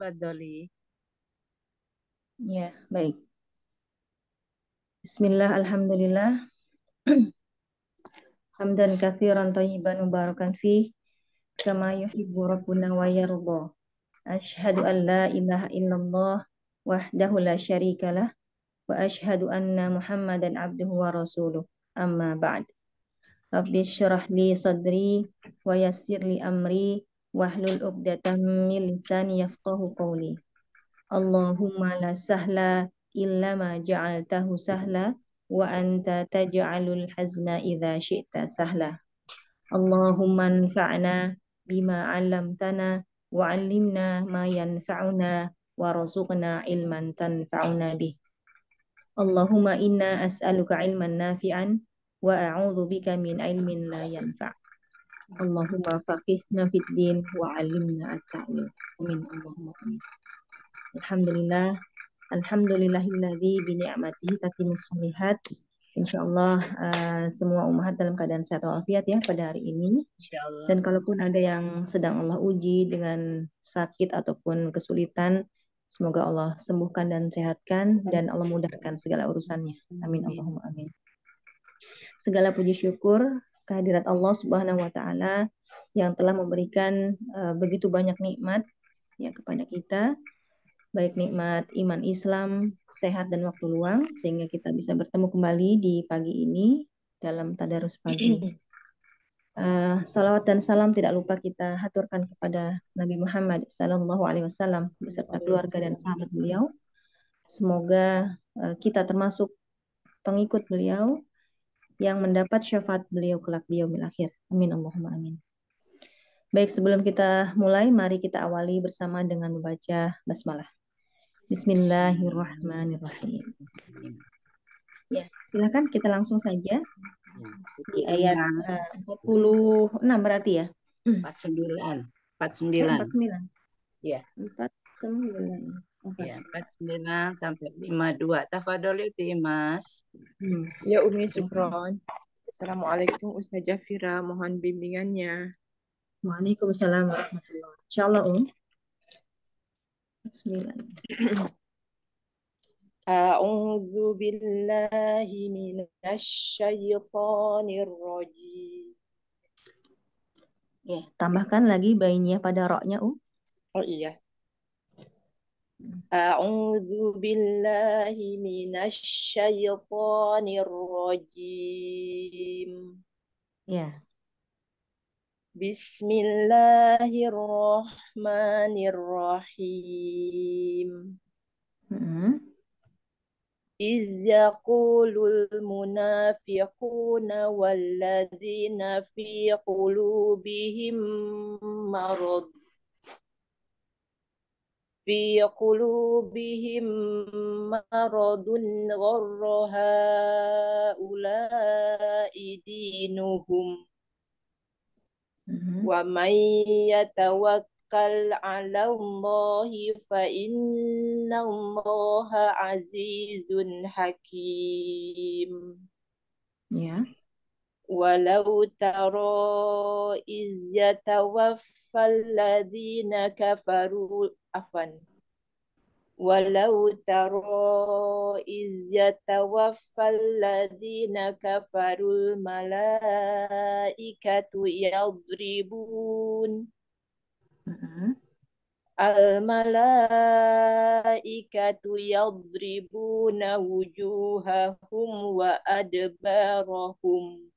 Tafadholi. Ya, baik. Bismillah, Alhamdulillah. Hamdan kathiran tayyiban mubarakan fi kama yuhibu rabbuna wa yarubo. Ashadu an la ilaha illallah wahdahu la syarika wa ashadu anna Muhammadan abduhu wa rasuluh. Amma ba'd. Rabbi syurah li sadri wa yassir li amri wahlul 'uqdatam min lisani yafqahu qawli. Allahumma la sahla illa ma ja'altahu sahla wa anta taj'alul hazna idza syi'ta sahla. Allahumma anfa'na bima 'allamtana wa 'allimna ma yanfa'una wa razuqna ilman tanfa'una bih. Allahumma inna as'aluka ilman nafi'an wa a'udzu bika min ilmin la yanfa'. Allahumma faqihna fid din wa alimna at-ta'wil. Amin Allahumma amin. Alhamdulillah. Alhamdulillahilladzi bi ni'matihi tatimmu salihat. Insyaallah uh, semua umat dalam keadaan sehat walafiat ya pada hari ini. Insyaallah. Dan kalaupun ada yang sedang Allah uji dengan sakit ataupun kesulitan, semoga Allah sembuhkan dan sehatkan dan Allah mudahkan segala urusannya. Amin Allahumma amin. Segala puji syukur kehadirat Allah Subhanahu wa taala yang telah memberikan uh, begitu banyak nikmat ya kepada kita baik nikmat iman Islam, sehat dan waktu luang sehingga kita bisa bertemu kembali di pagi ini dalam tadarus pagi. Uh, salawat dan salam tidak lupa kita haturkan kepada Nabi Muhammad Sallallahu Alaihi Wasallam beserta keluarga dan sahabat beliau. Semoga uh, kita termasuk pengikut beliau yang mendapat syafaat beliau kelak di yaumil akhir. Amin Allahumma amin. Baik, sebelum kita mulai, mari kita awali bersama dengan membaca basmalah. Bismillahirrahmanirrahim. Ya, silakan kita langsung saja di iya, ayat 46 iya. eh, berarti ya. 49. 49. 49. Ya. 49. 49 iya, iya. sampai 52. Tafadol ya, Mas. Hmm. Ya, Umi Sukron. Assalamualaikum Ustaz Jafira, mohon bimbingannya. Waalaikumsalam warahmatullahi wabarakatuh. Insyaallah, Um. Bismillah. billahi بالله من الشيطان Ya, tambahkan lagi bayinya pada roknya, Um. Oh iya. أعوذ بالله من الشيطان الرجيم yeah. بسم الله الرحمن الرحيم mm -hmm. إذ يقول المنافقون والذين في قلوبهم مرض في قلوبهم مرض غر هؤلاء دينهم ومن يتوكل على الله فإن الله عزيز حكيم. Yeah. ولو ترى إذ يتوفى الذين كفروا عفوا ولو ترى إذ يتوفى الذين كفروا الملائكة يضربون mm-hmm. الملائكة يضربون وجوههم وأدبارهم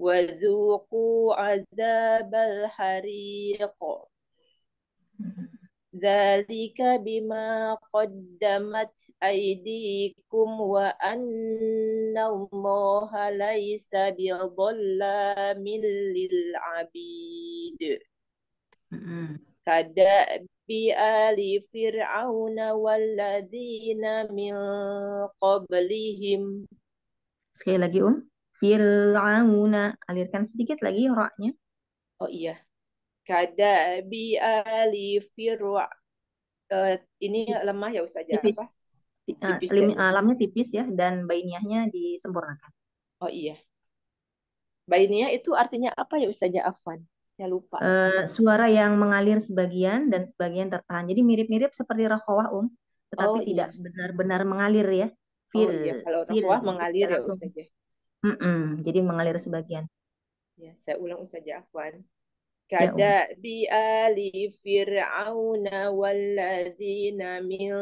وذوقوا عذاب الحريق ذلك بما قدمت أيديكم وأن الله ليس بظلام للعبيد كدأب آل فرعون والذين من قبلهم sekali lagi um Fir'auna. Alirkan sedikit lagi roknya Oh iya. Kada bi ali firwa. Uh, eh, ini tipis. lemah ya Ustazah? Ya? Tipis. Apa? Ah, tipis, uh, ya. Alamnya ah, tipis ya dan bainiahnya disempurnakan. Oh iya. Bainiah itu artinya apa ya Ustazah ya? Afwan? Saya lupa. Uh, suara yang mengalir sebagian dan sebagian tertahan. Jadi mirip-mirip seperti rokhawah Um, tetapi oh, iya. tidak benar-benar mengalir ya. Oh, fir, oh iya, kalau rokhawah gitu, mengalir ya Ustazah. Ya? Mm-mm, jadi mengalir sebagian. Ya, saya ulang saja, Afwan. Ya, Kada bi ali fir'aun walladzina min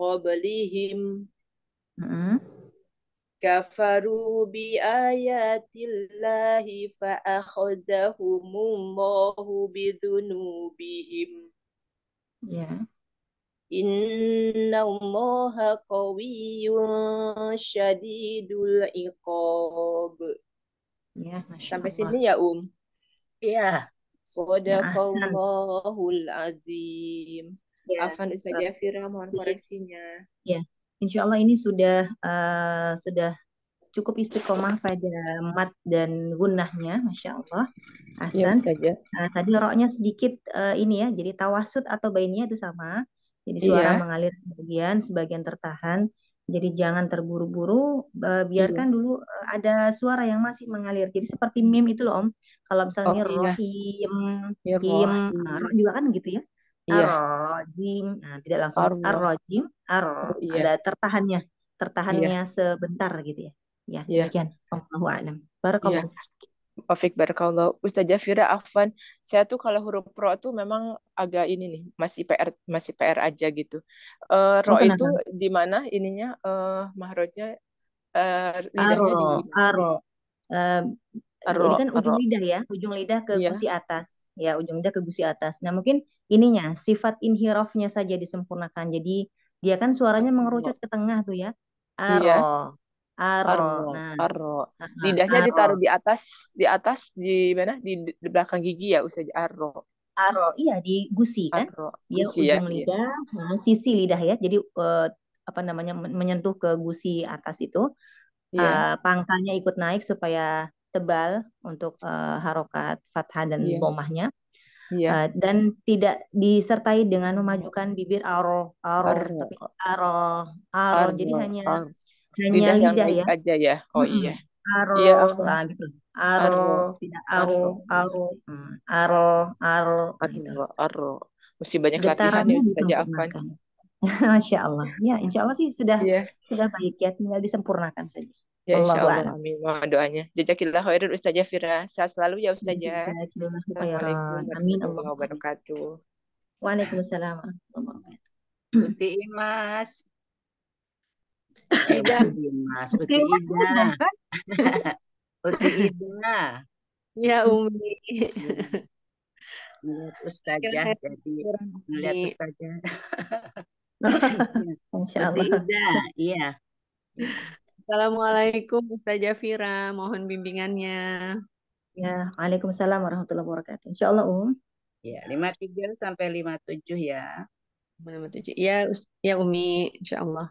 qablihim. Mm-hmm. Kafaru bi ayatillahi fa akhadhahumullahu bidhunubihim. Ya. Yeah. Inna allaha qawiyyun syadidul iqab. Ya, Sampai sini ya, Um? Ya. Sadaqallahul azim. Ya. Afan Ustaz Jafira, mohon koreksinya. Ya. Insya Allah ini sudah uh, sudah cukup istiqomah pada mat dan gunahnya, masya Allah. Ya, Hasan. Ya, saja. Uh, eh, tadi roknya sedikit uh, ini ya, jadi tawasud atau bainnya itu sama. Jadi iya. suara yeah. mengalir sebagian, sebagian tertahan. Jadi jangan terburu-buru, e, biarkan hmm. dulu e, ada suara yang masih mengalir. Jadi seperti mim itu loh Om. Kalau misalnya oh, iya. rohim, kim, e, roh juga kan gitu ya. Yeah. Arrojim. Nah, tidak langsung arrojim, ar yeah. Oh, ada tertahannya, tertahannya yeah. sebentar gitu ya. Ya, yeah. demikian. Allahu a'lam. Barakallahu. yeah. Taufik oh, Barakallah. Ustazah Fira Afan saya tuh kalau huruf ro tuh memang agak ini nih, masih PR masih PR aja gitu. Uh, ro oh, itu di mana ininya uh, mahrojnya uh, lidahnya aro, mana? aro. Ah, uh, aro, ini kan aro. ujung lidah ya, ujung lidah ke yeah. gusi atas. Ya, ujung lidah ke gusi atas. Nah, mungkin ininya sifat inhirofnya saja disempurnakan. Jadi dia kan suaranya oh, mengerucut ke tengah tuh ya. Aro. Ah, iya. Yeah. Aro. Aro. Nah. Aro. Lidahnya aro. ditaruh di atas, di atas di mana? Di, di belakang gigi ya, usah aro. Aro, iya di gusi kan? Aro. Gusi, gusi, ya, ujung ya, lidah, iya. sisi lidah ya. Jadi uh, apa namanya menyentuh ke gusi atas itu. Iya. Uh, pangkalnya ikut naik supaya tebal untuk uh, harokat fathah dan iya. bomahnya. Iya. Uh, dan tidak disertai dengan memajukan bibir aro aro aro aro, aro. aro. jadi hanya aro hanya lidah, lidah yang lidah baik ya. aja ya. Oh hmm. iya. Aro, iya, aku. Nah, gitu. Aro, aro, tidak aro, aro, aro, hmm, aro, aro, gitu. aro. Mesti banyak Getaran latihan ya, saja Masya Allah. Ya, insya Allah sih sudah yeah. sudah baik ya, tinggal disempurnakan saja. Ya, insya Allah. Amin. Mohon doanya. doanya. khairan Ustazah Fira. Sehat selalu ya Ustazah. Assalamualaikum warahmatullahi wabarakatuh. Waalaikumsalam putih wabarakatuh. Mas. Iya, Ida. Mas, kan, Putri Ida. Putri Ida. Ya, Umi. Melihat iya, iya, Ustazah, jadi melihat Ustazah. Insya Allah. Ida, iya. Assalamualaikum Ustazah Fira, mohon bimbingannya. Ya, Waalaikumsalam warahmatullahi wabarakatuh. Insyaallah Um. Ya, 53 sampai 57 ya. 57. Ya, ya Umi, insyaallah.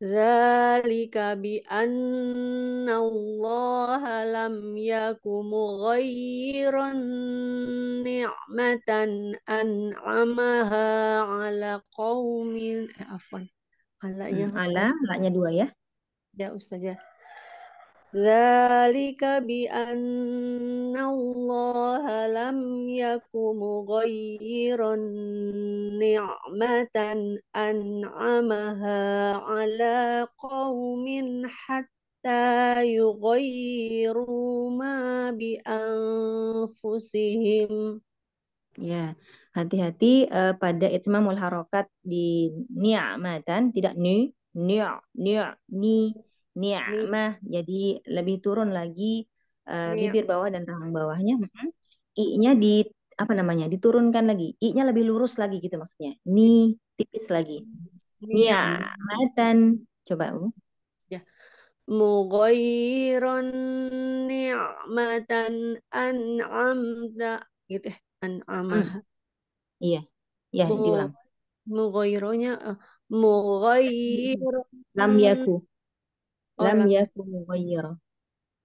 Zalika bi anna Allah lam yakum ghayran ni'matan an'amaha ala qaumin eh, afwan. Hmm, ala Hmm, ala, alanya dua ya. Ya, Ustazah. Zalika bi anna Allah lam yakum ghayran ni'matan an'amaha ala qaumin hatta yughayyiru ma bi anfusihim. Ya, hati-hati uh, pada itmamul harokat di ni'matan tidak ni, ni, ni, ni ni'mah ya, jadi lebih turun lagi uh, bibir bawah dan rahang bawahnya i-nya di apa namanya diturunkan lagi i-nya lebih lurus lagi gitu maksudnya ni tipis lagi ni'matan ya, ya. coba u ya mughayyiran ni'matan an'amta gitu an'amah hmm. iya ya diulang mughayronya eh, mughayyir lam yaku lam oh, yaku mughayyira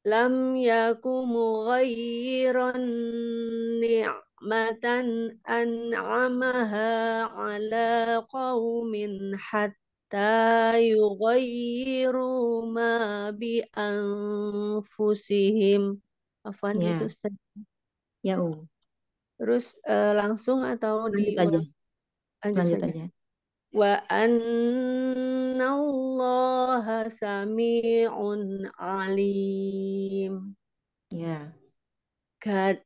lam yaku mughayyiran ni'matan an'amaha ala qaumin hatta yughayyiru ma bi anfusihim afan ya. itu Ustaz ya um. terus uh, langsung atau lanjut di aja. lanjut, lanjut aja. aja wa allah sami'un alim. Ya. Kad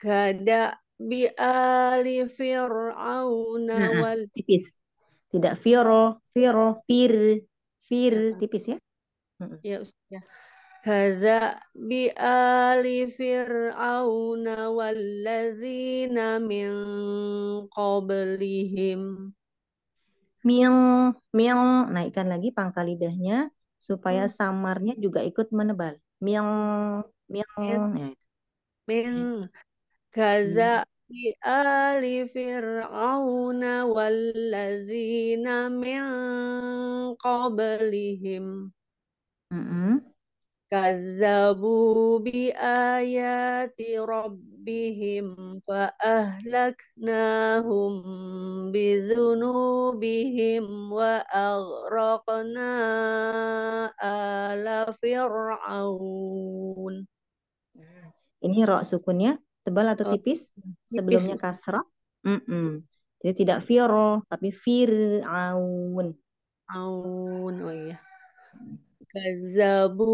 kada bi ali fir'auna nah, wal tipis. Tidak firo, firo, fir, fir tipis ya. Ya Ustaz. Ya. Kada bi ali fir'auna ladzina min qablihim mil mil naikkan lagi pangkal lidahnya supaya hmm. samarnya juga ikut menebal mil mil ya. mil hmm. kaza hmm. bi ali fir'auna wallazina min qablihim mm -hmm. كذبوا bi ayati rabbihim fa ahlaknahum bi dhunubihim wa aghraqna ala fir'aun. Nah, ini ro sukunnya tebal atau oh, tipis? Sebelumnya kasra. Mm -mm. Jadi tidak fir, tapi fir'aun. Aun, oh iya kazzabu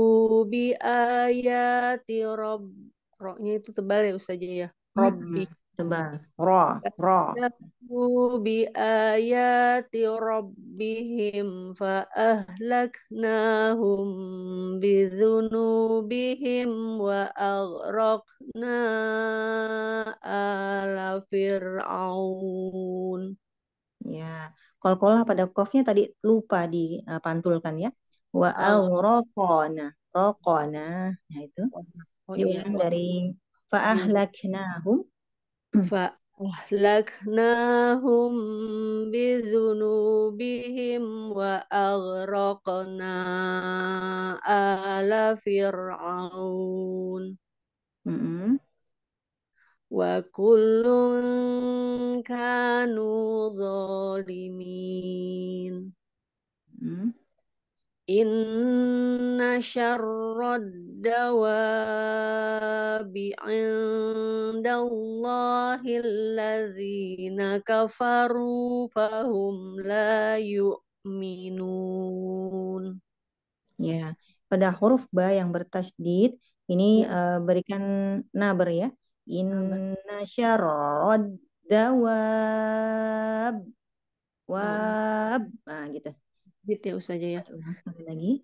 bi ayati rob rohnya itu tebal ya ustaz ya hmm, robbi tebal ro ro kazzabu bi ayati rabbihim fa ahlaknahum bi dzunubihim wa aghraqna ala fir'aun ya kol-kolah pada kofnya tadi lupa dipantulkan eh, ya آه. وأغرقنا رقنا هذا يوم دري فأهلكناهم فأهلكناهم بذنوبهم وأغرقنا آل فرعون وكل كانوا ظالمين Inna syarrad dawabi Allahi alladzina kafaru fahum la yu'minun. Ya, pada huruf ba yang bertasydid ini ya. uh, berikan nabar ya. Inna syarrad dawab wab. Nah, gitu masjid gitu ya Ustaz ya. Sekali lagi.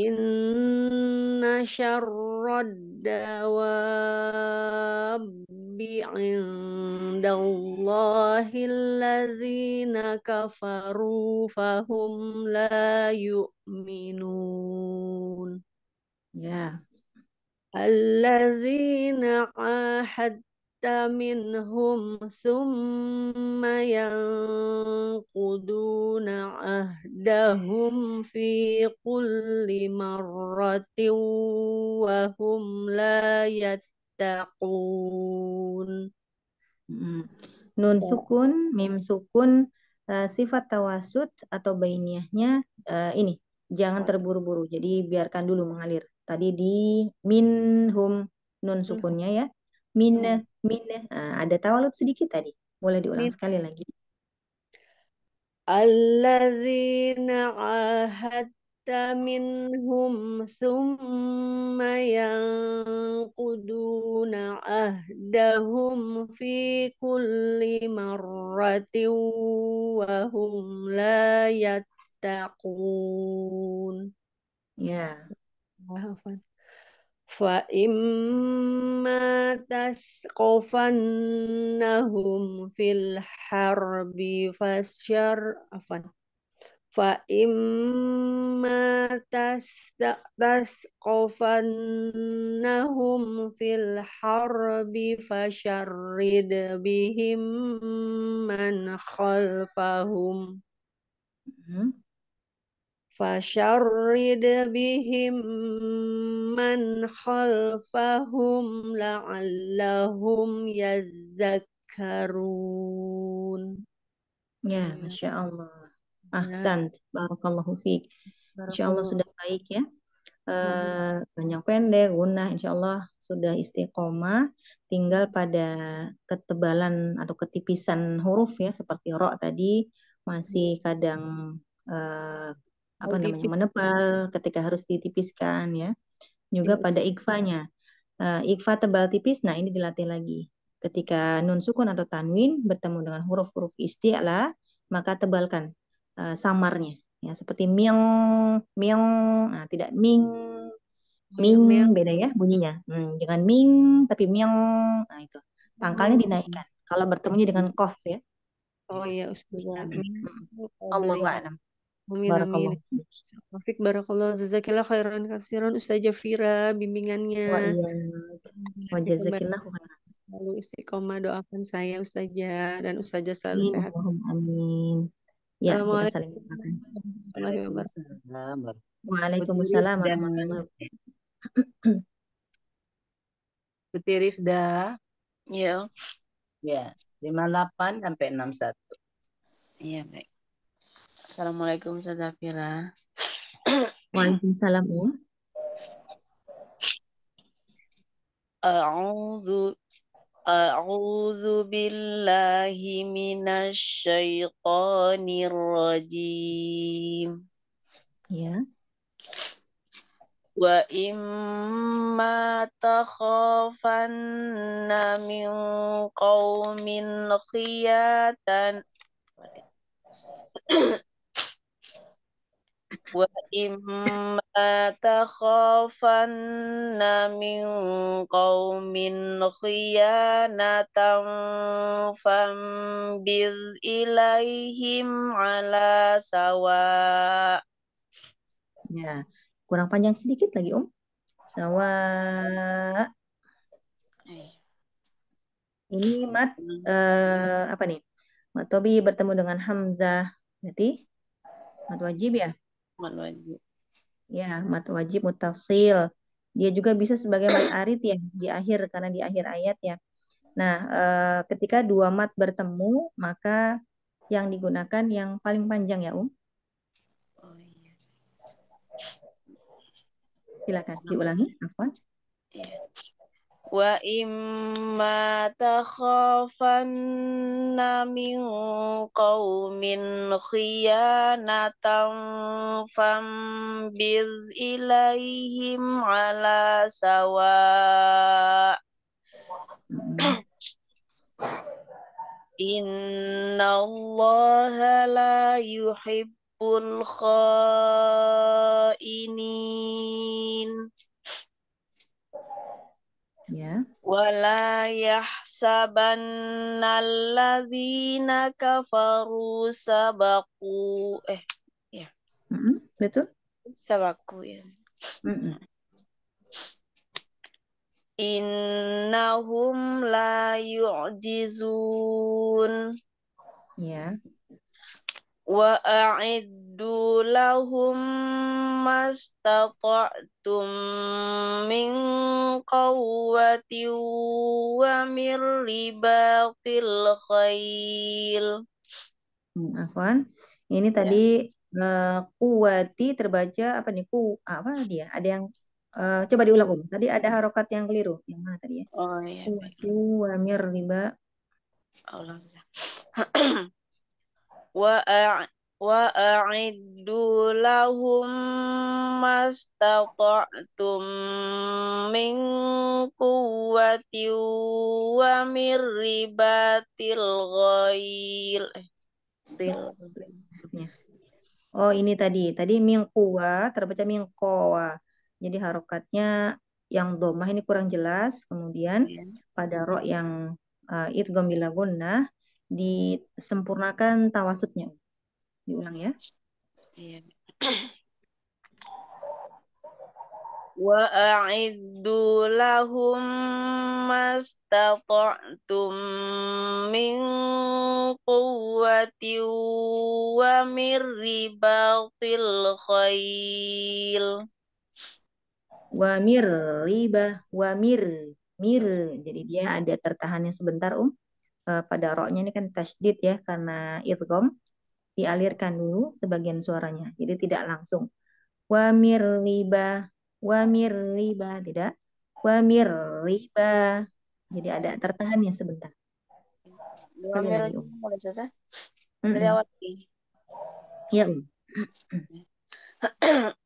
Inna syarrad dawabi indallahi allazina kafaru fahum la yu'minun. Ya. Allazina ahad منهم ثم ينقضون عهدهم في كل مرة وهم لا يتقون Nun ya. sukun, mim sukun, eh, sifat tawasud atau bainiahnya uh, eh, ini. Jangan terburu-buru, jadi biarkan dulu mengalir. Tadi di minhum, nun sukunnya ya. Min hmm. Minah. Ya. Ah, ada tawalud sedikit tadi. Boleh diulang Min. sekali lagi. Alladzina ahadta minhum thumma yanquduna ahdahum fi kulli marratin wa hum la yattaqun. Ya. Yeah. فإما تثقفنهم في الحرب فشر فإما تثقفنهم في الحرب فشرد بهم من خلفهم فشرد بهم من خلفهم لعلهم يذكرون Ya, iya. Masya Allah. Iya. Ahsan, Barakallahu Fik. Insya Allah sudah baik ya. Uh, iya. eh, banyak pendek, guna. Insya Allah sudah istiqomah. Tinggal pada ketebalan atau ketipisan huruf ya. Seperti roh tadi. Masih kadang uh, apa menipis. namanya menebal ketika harus ditipiskan ya juga pada ikfanya uh, eh, ikfa tebal tipis nah ini dilatih lagi ketika nun sukun atau tanwin bertemu dengan huruf-huruf lah maka tebalkan uh, samarnya ya seperti miang miang nah, tidak ming ming beda ya bunyinya hmm, dengan ming tapi miang nah itu pangkalnya dinaikkan kalau bertemunya dengan kof ya oh iya ustaz hmm. eh, Allah alam Amin amin. barakallah jazakillah khairan kasiran Fira bimbingannya. Oh, iya. Selalu istiqomah doakan saya Ustazah dan Ustazah selalu amin. sehat. Amin. Ya, Assalamualaikum Waalaikumsalam Rifda. Ya. Ya, 58 sampai 61. Iya, baik. Assalamualaikum Ustazah Fira. Waalaikumsalam. A'udzu A'udzu billahi minasyaitonir rajim. Ya. Wa imma takhafanna min qaumin khiyatan. وَإِمَّا تَخَافَنَّ مِنْ قَوْمٍ خِيَانَةً فَانْبِذْ إِلَيْهِمْ عَلَى سَوَاءٍ Ya, kurang panjang sedikit lagi, Om. Sawa. Eh. Ini mat uh, apa nih? Matobi bertemu dengan Hamzah. Berarti mat wajib ya? mat wajib. Ya, mat wajib mutasil. Dia juga bisa sebagai mat arit ya di akhir karena di akhir ayat ya. Nah, e, ketika dua mat bertemu, maka yang digunakan yang paling panjang ya, Um. Oh, iya. Silakan diulangi, Afwan. Iya. وإما تخافن من قوم خيانة فانبذ إليهم على سواء إن الله لا يحب الخائنين ya. Wala yahsabannalladzina kafaru sabaku eh ya. Mm -mm, betul? Sabaku ya. Mm -mm. Innahum la yu'jizun. Ya wa a'iddu lahum mastata'tum min qawwati wa min ribatil khail hmm, Afwan ini ya. tadi ya. uh, eh, kuwati terbaca apa nih ku apa dia ada yang uh, coba diulang um. tadi ada harokat yang keliru yang mana tadi ya oh iya kuwati wa min riba Allah wa a'iddu lahum ما min quwwati wa mirribatil رباط Oh ini tadi, tadi mingkua terbaca mingkowa. Jadi harokatnya yang domah ini kurang jelas. Kemudian iya. pada rok yang uh, eh, itu bila gunnah disempurnakan tawasudnya. Diulang ya. Iya. Wa a'iddu lahum mastata'tum min quwwati wa min ribatil Wa mir riba wa mir mir. Jadi dia ada tertahannya sebentar, Um. Eh, pada roknya ini kan tajdid ya karena idgham dialirkan dulu sebagian suaranya. Jadi tidak langsung. Wa mirriba, wa mirriba tidak. Wa mirriba. Jadi ada tertahan ya sebentar. Wa mirriba mulai selesai. Dari awal lagi. Ya.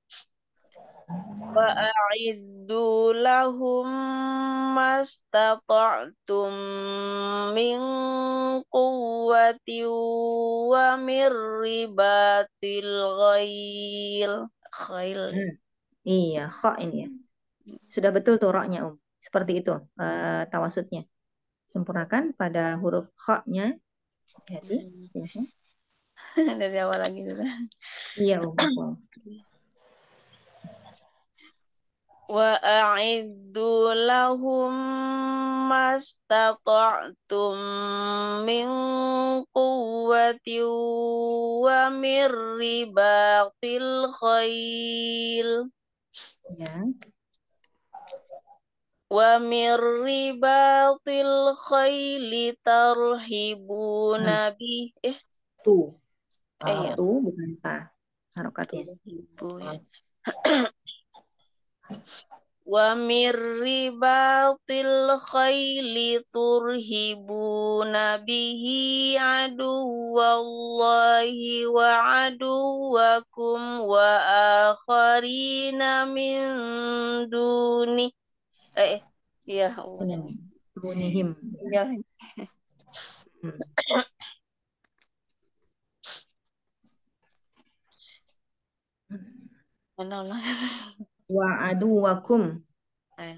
وأعدوا lahum ما min quwwati wa ومن ribatil الغيل خيل hmm. iya kha ini ya sudah betul tuh roknya um seperti itu uh, tawasudnya sempurnakan pada huruf kha nya jadi hmm. dari awal lagi sudah iya um wa a'iddu lahum mastata'tum min quwwati wa mir ribatil khail wa ribatil khail tarhibu nabi eh tu ya. ah, tu bukan ta harakatnya ibu ya ah. wa mirribatil khayli turhibuna bihi adu wa aduwakum wa akharina min duni eh ya Allah dunihim ya hmm. Mana ulang? Wa aduwakum. Eh.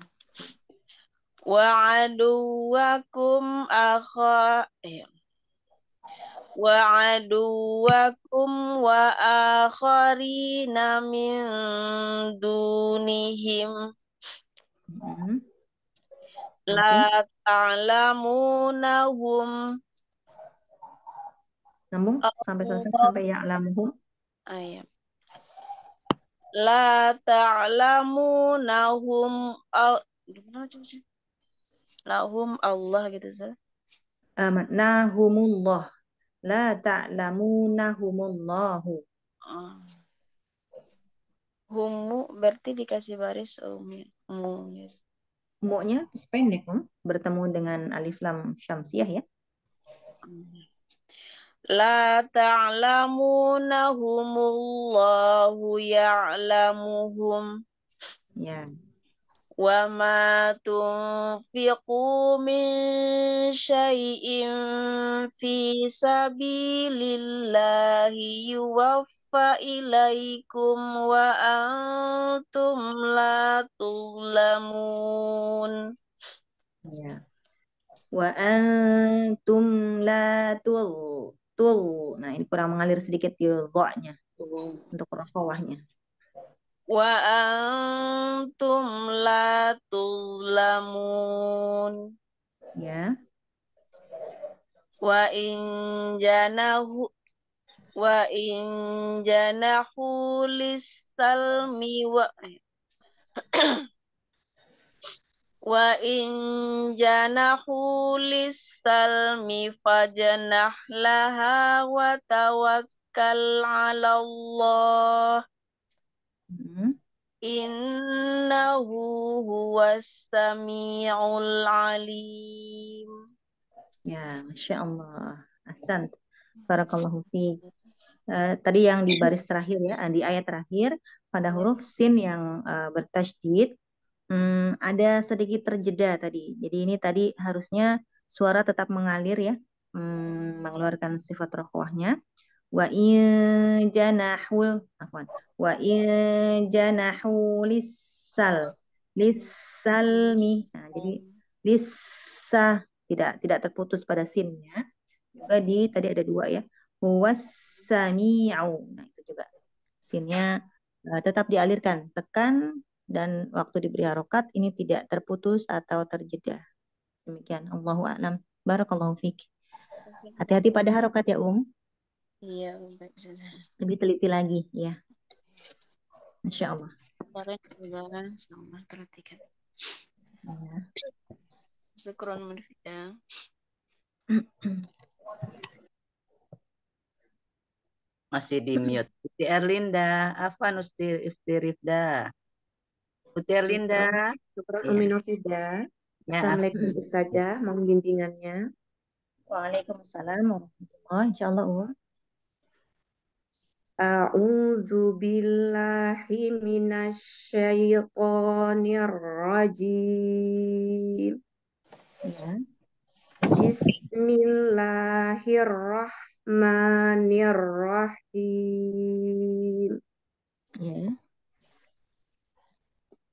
Wa aduwakum akha eh. Ya. Wa aduwakum wa akharina min dunihim. Hmm. La ta'lamunahum. Sambung sampai selesai sampai ya'lamuhum. Ayam. Ah, la nahum al lahum Allah gitu sih. Um, nahumullah. La ta'lamunahumullahu. Uh. Humu berarti dikasih baris umumnya. Umumnya Mu ya. pendek, hmm? bertemu dengan alif lam syamsiah ya. Hmm. La ta'lamunahumullahu ya'lamuhum. Ya. Yeah. Wa ma tunfiqu min syai'in fi sabilillahi yuwaffa ilaikum wa antum la tulamun. Ya. Wa antum la tuzlamun Tul. Nah, ini kurang mengalir sedikit di nya oh. untuk rokhawahnya. Ya. Wa antum la tulamun. Ya. Wa in janahu wa in janahu salmi wa wa in janahu salmi fajnah laha wa tawakkal 'ala Allah hmm. innahu huwas samiul alim ya masya Allah asant barakallahu fi Uh, eh, tadi yang di baris terakhir ya, di ayat terakhir pada huruf sin yang uh, bertasydid Hmm, ada sedikit terjeda tadi. Jadi ini tadi harusnya suara tetap mengalir ya, hmm, mengeluarkan sifat rohwahnya. Wa in janahul, afwan. Wa in janahu lissal, lissalmi. Nah, jadi lissa tidak tidak terputus pada sinnya. Juga di tadi ada dua ya. Huwassami'u. Nah, itu juga sinnya uh, tetap dialirkan. Tekan dan waktu diberi harokat ini tidak terputus atau terjeda. Demikian. Allahu a'lam. Barakallahu fiqh. Hati-hati pada harokat ya, Um. Iya, um. baik. Lebih teliti lagi, ya. Insya Allah. sama perhatikan. Ya. Syukron Murfida. Masih di mute. Usti Erlinda, Afan Usti Ifti Rifda. Terlinda. Gitu. Syukron iya. ya. Aminofida. Ya. Assalamualaikum Ustazah, mohon bimbingannya. Waalaikumsalam warahmatullahi Insyaallah A'udzu billahi minasyaitonir rajim. Ya. Bismillahirrahmanirrahim. Ya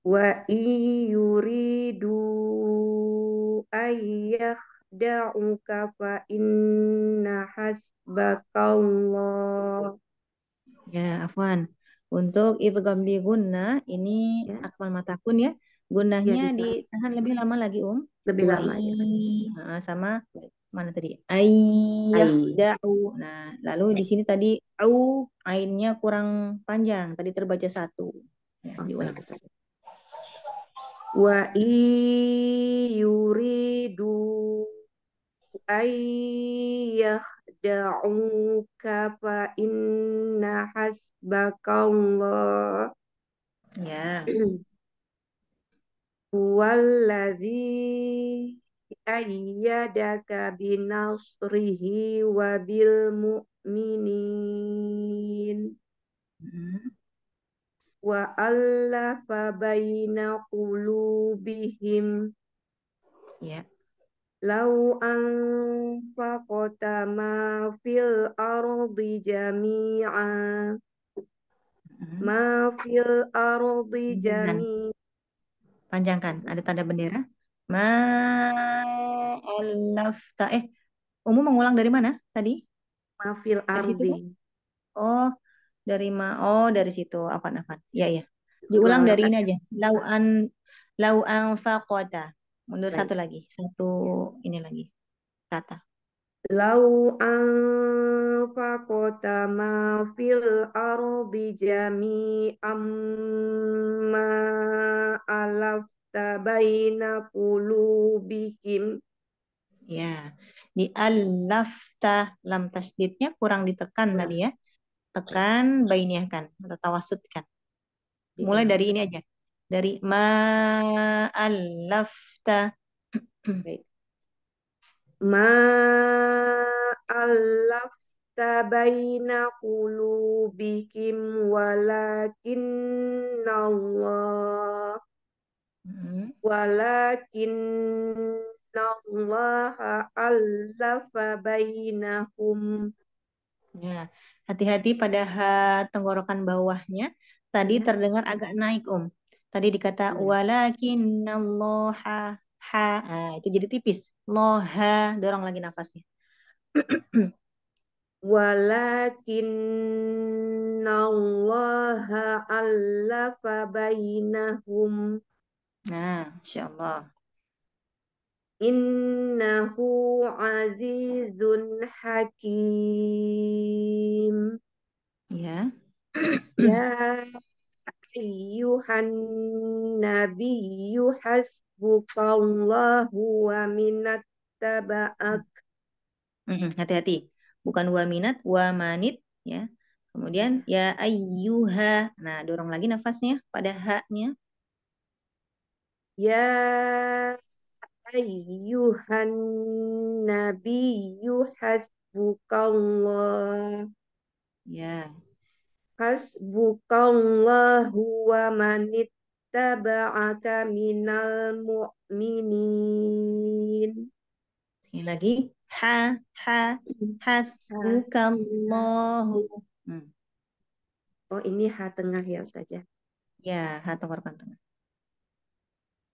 wa yuridu ayyah da'uka fa inna hasbakallah ya afwan untuk bi guna ini ya. akmal matakun ya gunanya ya, ditahan lebih lama lagi um lebih lama ya. Nah, sama mana tadi ayah dau nah lalu di sini tadi au ainnya kurang panjang tadi terbaca satu ya, oh, diulang wa yuridu da'uka fa inna Allah ya walladzi ayyadaka binasrihi wa bil mu'minin mm -hmm wa allafa baina qulubihim ya yeah. Lau anfaqta ma fil ardi jami'a mm-hmm. ma fil ardi jami'a panjangkan ada tanda bendera ma allafta eh umum mengulang dari mana tadi ma fil ardi oh dari ma oh dari situ apa-apa, ya ya diulang dari ini aja lau an lau an faqata mundur satu lagi satu ini lagi kata lau an faqata ma fil ardi jami amma alafta baina qulubihim ya di alafta lam tasdidnya kurang ditekan tadi ya tekan bainiahkan atau tawasudkan. Mulai dari ini aja. Dari ma'allafta. Baik. Ma'allafta baina qulubikum walakinallah hmm. walakin Allah allafa bainahum. Ya. Hati-hati pada tenggorokan bawahnya. Tadi hmm. terdengar agak naik, Om. Tadi dikata hmm. walakinalloha ha. Nah, itu jadi tipis. Loha, dorong lagi nafasnya. Allah allafa bainahum. Nah, insyaallah. Innahu azizun hakim. Ya. ya ayyuhan nabiyyu hasbukallahu wa minat taba'ak. Hati-hati. Bukan wa minat, wa manit. Ya. Kemudian ya, ya ayyuha. Nah, dorong lagi nafasnya pada haknya. Ya ayyuhan nabiyyu hasbukallah. Ya. Hasbukallahu wa manit taba'aka minal mu'minin. Ini lagi. Ha, ha, hasbukallahu. Hmm. Oh, ini ha tengah ya, Ustazah? Ya, ha tengah tengah.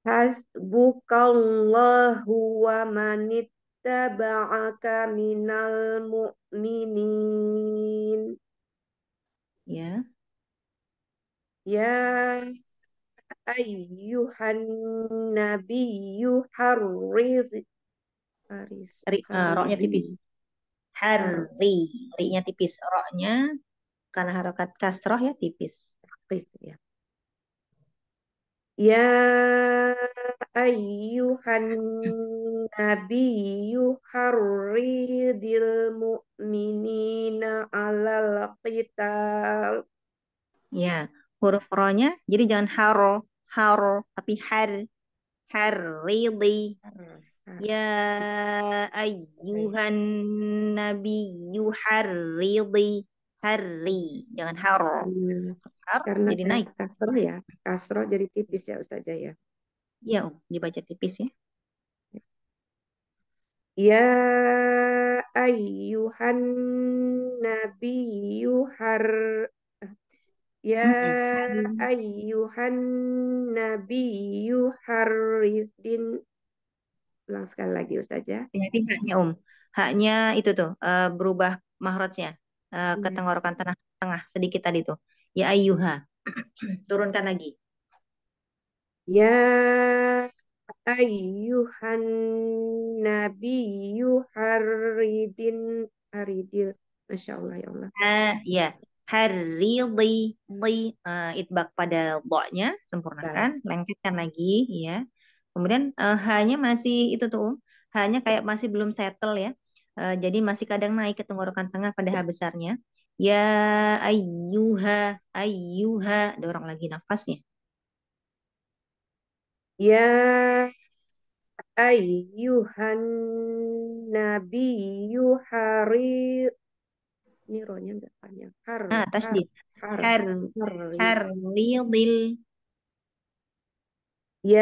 Hasbukallahu wa manittaba'aka minal mu'minin. Ya. Ya ayyuhan nabiyyu harriz. Haris. Eh, roknya tipis. Harri. Ri-nya tipis. Roknya karena harokat kasroh ya tipis. Tipis ya. Ya ayyuhan nabiyyu harridil mu'minina alal qital. Ya, huruf rohnya jadi jangan haro, haro, tapi har, harridi. Hmm, ya ayyuhan nabiyyu harridi hari jangan haro. Hmm. Karena jadi naik. Kasro ya, kasro jadi tipis ya Ustazah ya. Iya, um, dibaca tipis ya. Ya ayuhan nabi yuhar. Ya ayuhan nabi harris din ulang sekali lagi Ustazah. Jadi haknya Um. Haknya itu tuh uh, berubah mahrajnya. Eh, ke hmm. tenggorokan tengah, tengah sedikit tadi tuh. Ya ayuha. Turunkan lagi. Ya ayuhan Nabi Yuharidin haridil Masya Allah ya Allah. Uh, ya. Haridi, li, uh, eh, itbak pada do-nya, sempurnakan, lengketkan lagi, ya. Kemudian uh, hanya masih itu tuh, hanya kayak masih belum settle ya. Eh, jadi masih kadang naik ke tenggorokan tengah pada H ya. besarnya. Ya ayuha ayuha Dorong lagi nafasnya. Ya ayuhan nabi yuhari ini rohnya enggak panjang. Har, nah, tasdid. Har, har, har, har, har, har, har, har, har, har, har, ya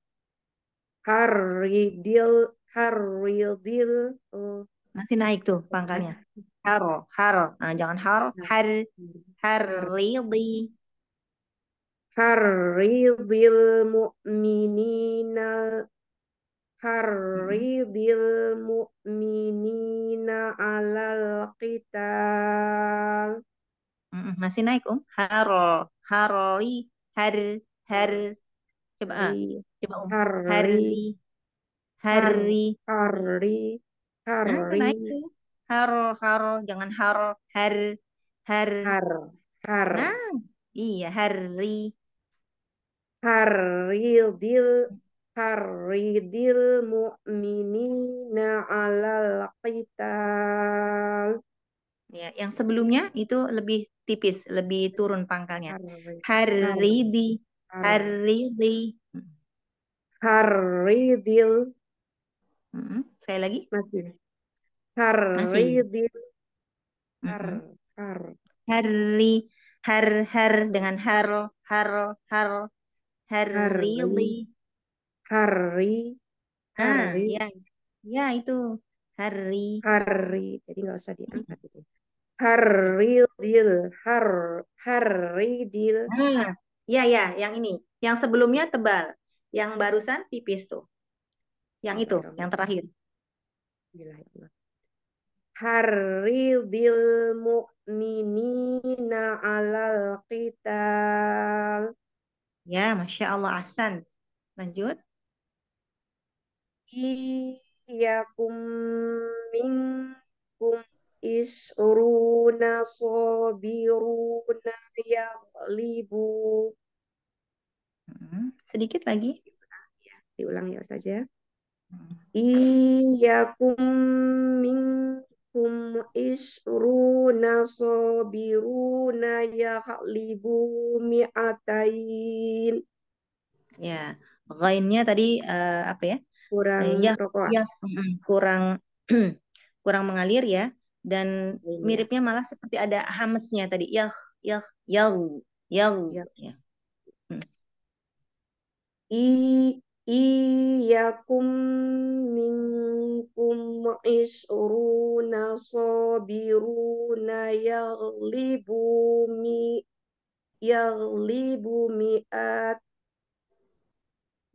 Haridil Haridil oh. masih naik tuh pangkalnya. Har har. Nah, jangan har har haridil. Haridil mu'minina Haridil mu'minina alal kita. Masih naik, om. Um. Har, i, har, har. Coba. ah. Coba um. Hari. Hari. Hari. Hari. Nah, kena itu. Har, har. Jangan har. Har. Har. Har. Har. Nah, iya. Hari. hari hari Haridil mu'minina alal qital. Ya, yang sebelumnya itu lebih tipis, lebih turun pangkalnya. Hari di, hari di. Haridil. Hmm, saya lagi. Masih. Haridil. Har, har. harli har, har dengan har, har, har. Harili. Hari. Hari. Ah, ya. ya, itu. Hari. Hari. Jadi nggak usah diangkat itu. Haridil. Har, haridil. Ah, ya, ya, yang ini. Yang sebelumnya tebal. Yang barusan tipis tuh. Yang itu, yang terakhir. Ya Haridil mu'minina alal qital. Ya, Masya Allah, Asan. Lanjut. Iyakum minkum isruna yang yaglibu Mm-hmm. Sedikit lagi. Iya, diulang ya saja. Ya. Mm-hmm. iya naso minkum isruna kalibu mi mi'atain. Ya, gainnya tadi uh, apa ya? Kurang eh, ya, ya kurang kurang mengalir ya dan iya. miripnya malah seperti ada hamesnya tadi. Yah, yah, yah, yah. Ya. ya. I iyakum minkum isruna sabiruna yaglibu mi yaglibu mi'at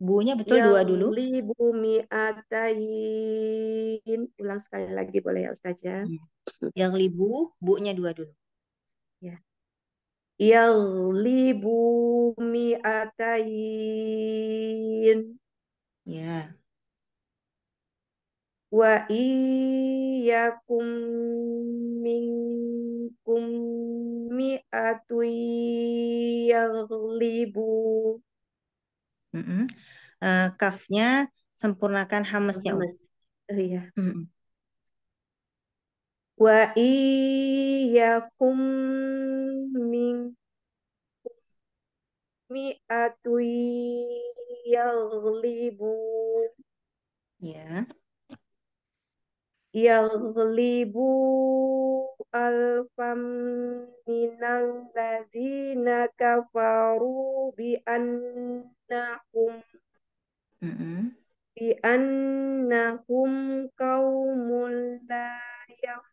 Bunya betul dua dulu. Yaglibu mi'atain. Ulang sekali lagi boleh ya Ustazah. Yang libu, bunya dua dulu yaglibu mi'atain. Ya. Wa iyyakum minkum mi'atu yaglibu. Mm -mm. Uh, eh, kafnya sempurnakan hamasnya. Hamas. Uh, iya. Mm -mm. Wa iyyakum min mi'atu yaglibu ya yaglibu alfam minal lazina kafaru bi annahum mm -hmm. bi annahum qaumun la yaf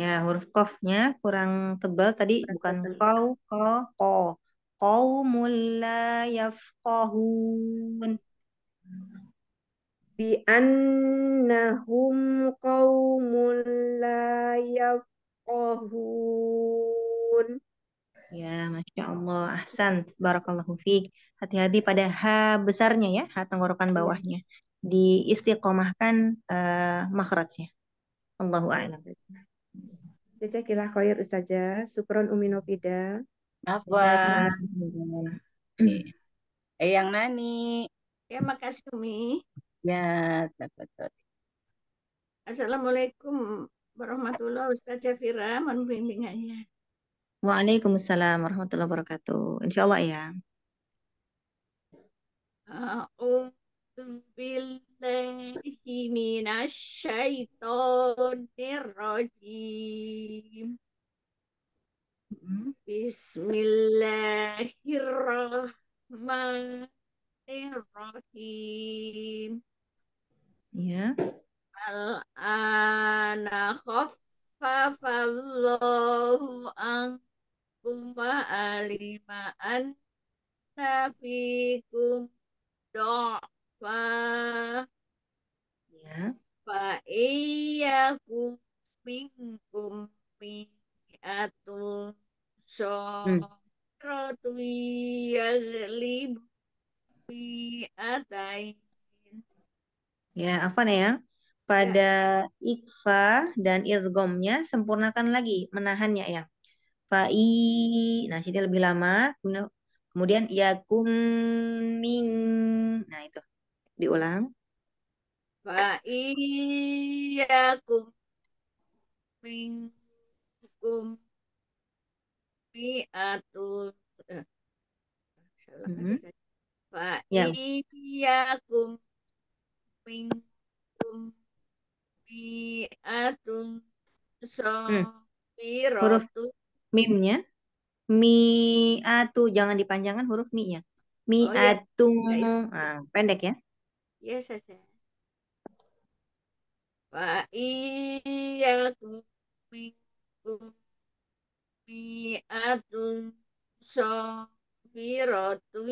Ya, huruf kofnya kurang tebal tadi bukan kau ko ko. Qaumul la yafqahun. Bi annahum qaumul la yafqahun. Ya, Masya Allah. Ahsan. Barakallahu fiik. Hati-hati pada H besarnya ya, H tenggorokan iya. bawahnya diistiqomahkan uh, makhrajnya. Allahu a'lam. Jazakilah khair saja. Sukron uminovida. Apa? Eh, eh, yang Nani. Ya, makasih Umi. Ya, betul. Assalamualaikum warahmatullahi wabarakatuh. Fira, mohon bimbingannya. Waalaikumsalam warahmatullahi wabarakatuh. Insya Allah ya. Uh, um. بالله من الشيطان Bismillahirrahmanirrahim ya Al-ana khaffafallahu ankum wa alima anna fikum do'a Fa ya. Fa iya ku minkum mi'atun hmm. soratu yaglib mi'atain. Ya, apa nih ya? Pada ya. ikfa dan irgomnya sempurnakan lagi menahannya ya. Fa'i, nah sini lebih lama, kemudian yakum ming, nah itu diulang wa iyyakum minkum jangan dipanjangkan huruf mi-nya Mi oh, iya. iya, iya. ah, pendek ya Yes, yes. Wa iyyakum iya. minkum mi'atun sofiratun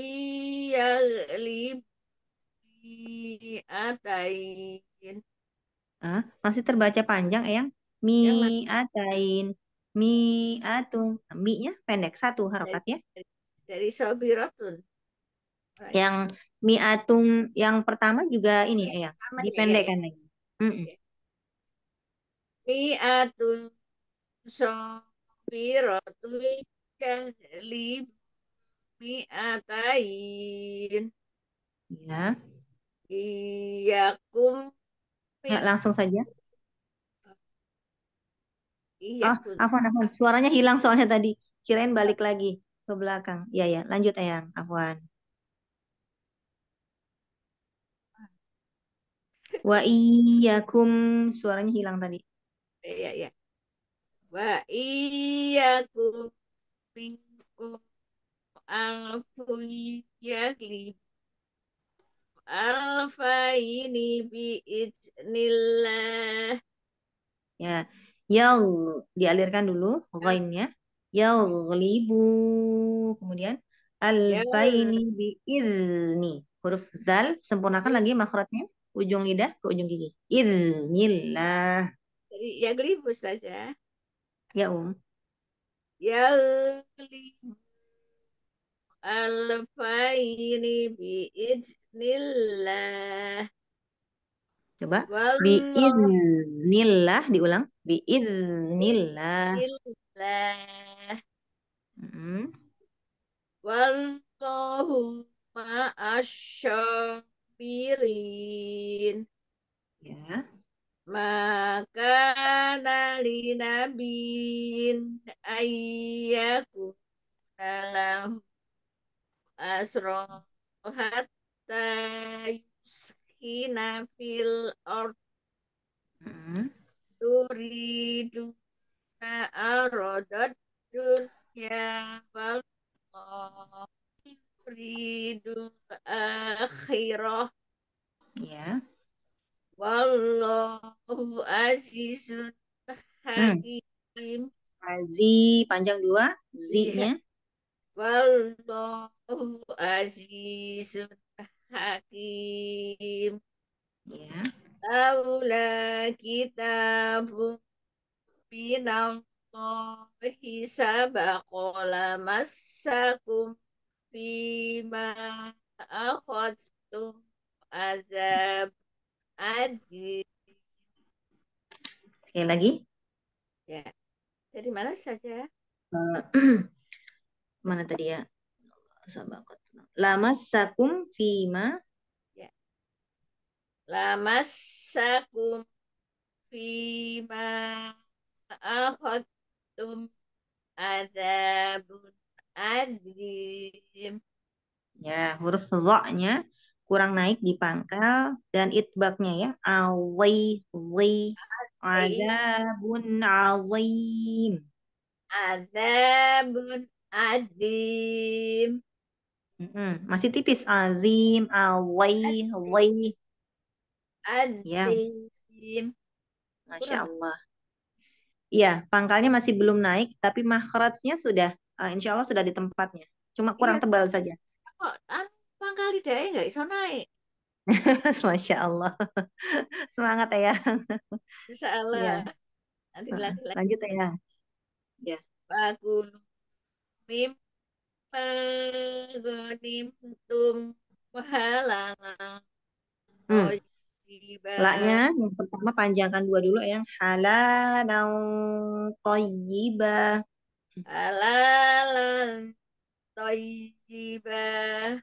Ah, masih terbaca panjang, Eyang. Ya, mi atain, Mi-nya mi pendek, satu harokat ya. Dari, dari sobirotun. Yang miatung yang pertama juga ini iya, eh, ya, dipendekkan lagi. Iya. miatung so piro sobiratun kahli mi'atain. Ya. Iya, kum. Ya, langsung saja. Iya. Oh, afwan, afwan. Suaranya hilang soalnya tadi. Kirain balik lagi ke belakang. Iya, ya. Lanjut, ayang Afwan. Wa iyyakum suaranya hilang tadi. Iya, iya. Wa iyyakum minkum alfun alfa alfaini bi idznillah. Ya, yang dialirkan dulu ghainnya. Yaglibu. Kemudian alfaini ya. bi idzni. Huruf zal sempurnakan lagi makhrajnya ujung lidah ke ujung gigi. Idznillah. Jadi ya glibus saja. Ya um. Ya alfaini biiznillah. Coba. Wal biiznillah diulang. Biiznillah. Biiznillah. Mm -hmm. Wallahu kafirin. Ya. Maka nali nabin ayaku dalam asro hatta yuskina fil or Hmm. Turidu arodat dunia wal yuridul akhirah. Ya. Wallahu azizun hmm. hakim. Hmm. Aziz panjang dua, zinya. Ya. Wallahu azizun hakim. Ya. Aula kitabun minallahi sabaqa lamassakum fima akhadtum azab adi. Sekali lagi. Ya. Jadi mana saja? Eh, mana tadi ya? Sabakot. Lamas sakum fima. Ya. Lamas sakum fima akhadtum azabun azim. Ya, huruf zo nya kurang naik di pangkal dan itbaknya ya awi wi azabun azim azabun azim masih tipis azim awi wi ya. azim ya. masya Allah ya pangkalnya masih belum naik, tapi makhrajnya sudah uh, insya Allah sudah di tempatnya. Cuma iya. kurang iya, tebal saja. Kok ah, mangkali deh nggak iso naik. Masya Allah. Semangat ya. Insya Allah. Ya. Nanti lagi. Lanjut ya. Ya. Bagun. mim pagonim tum halangan. Hmm. Oh, Laknya yang pertama panjangkan dua dulu yang dan koyibah halalan toyibah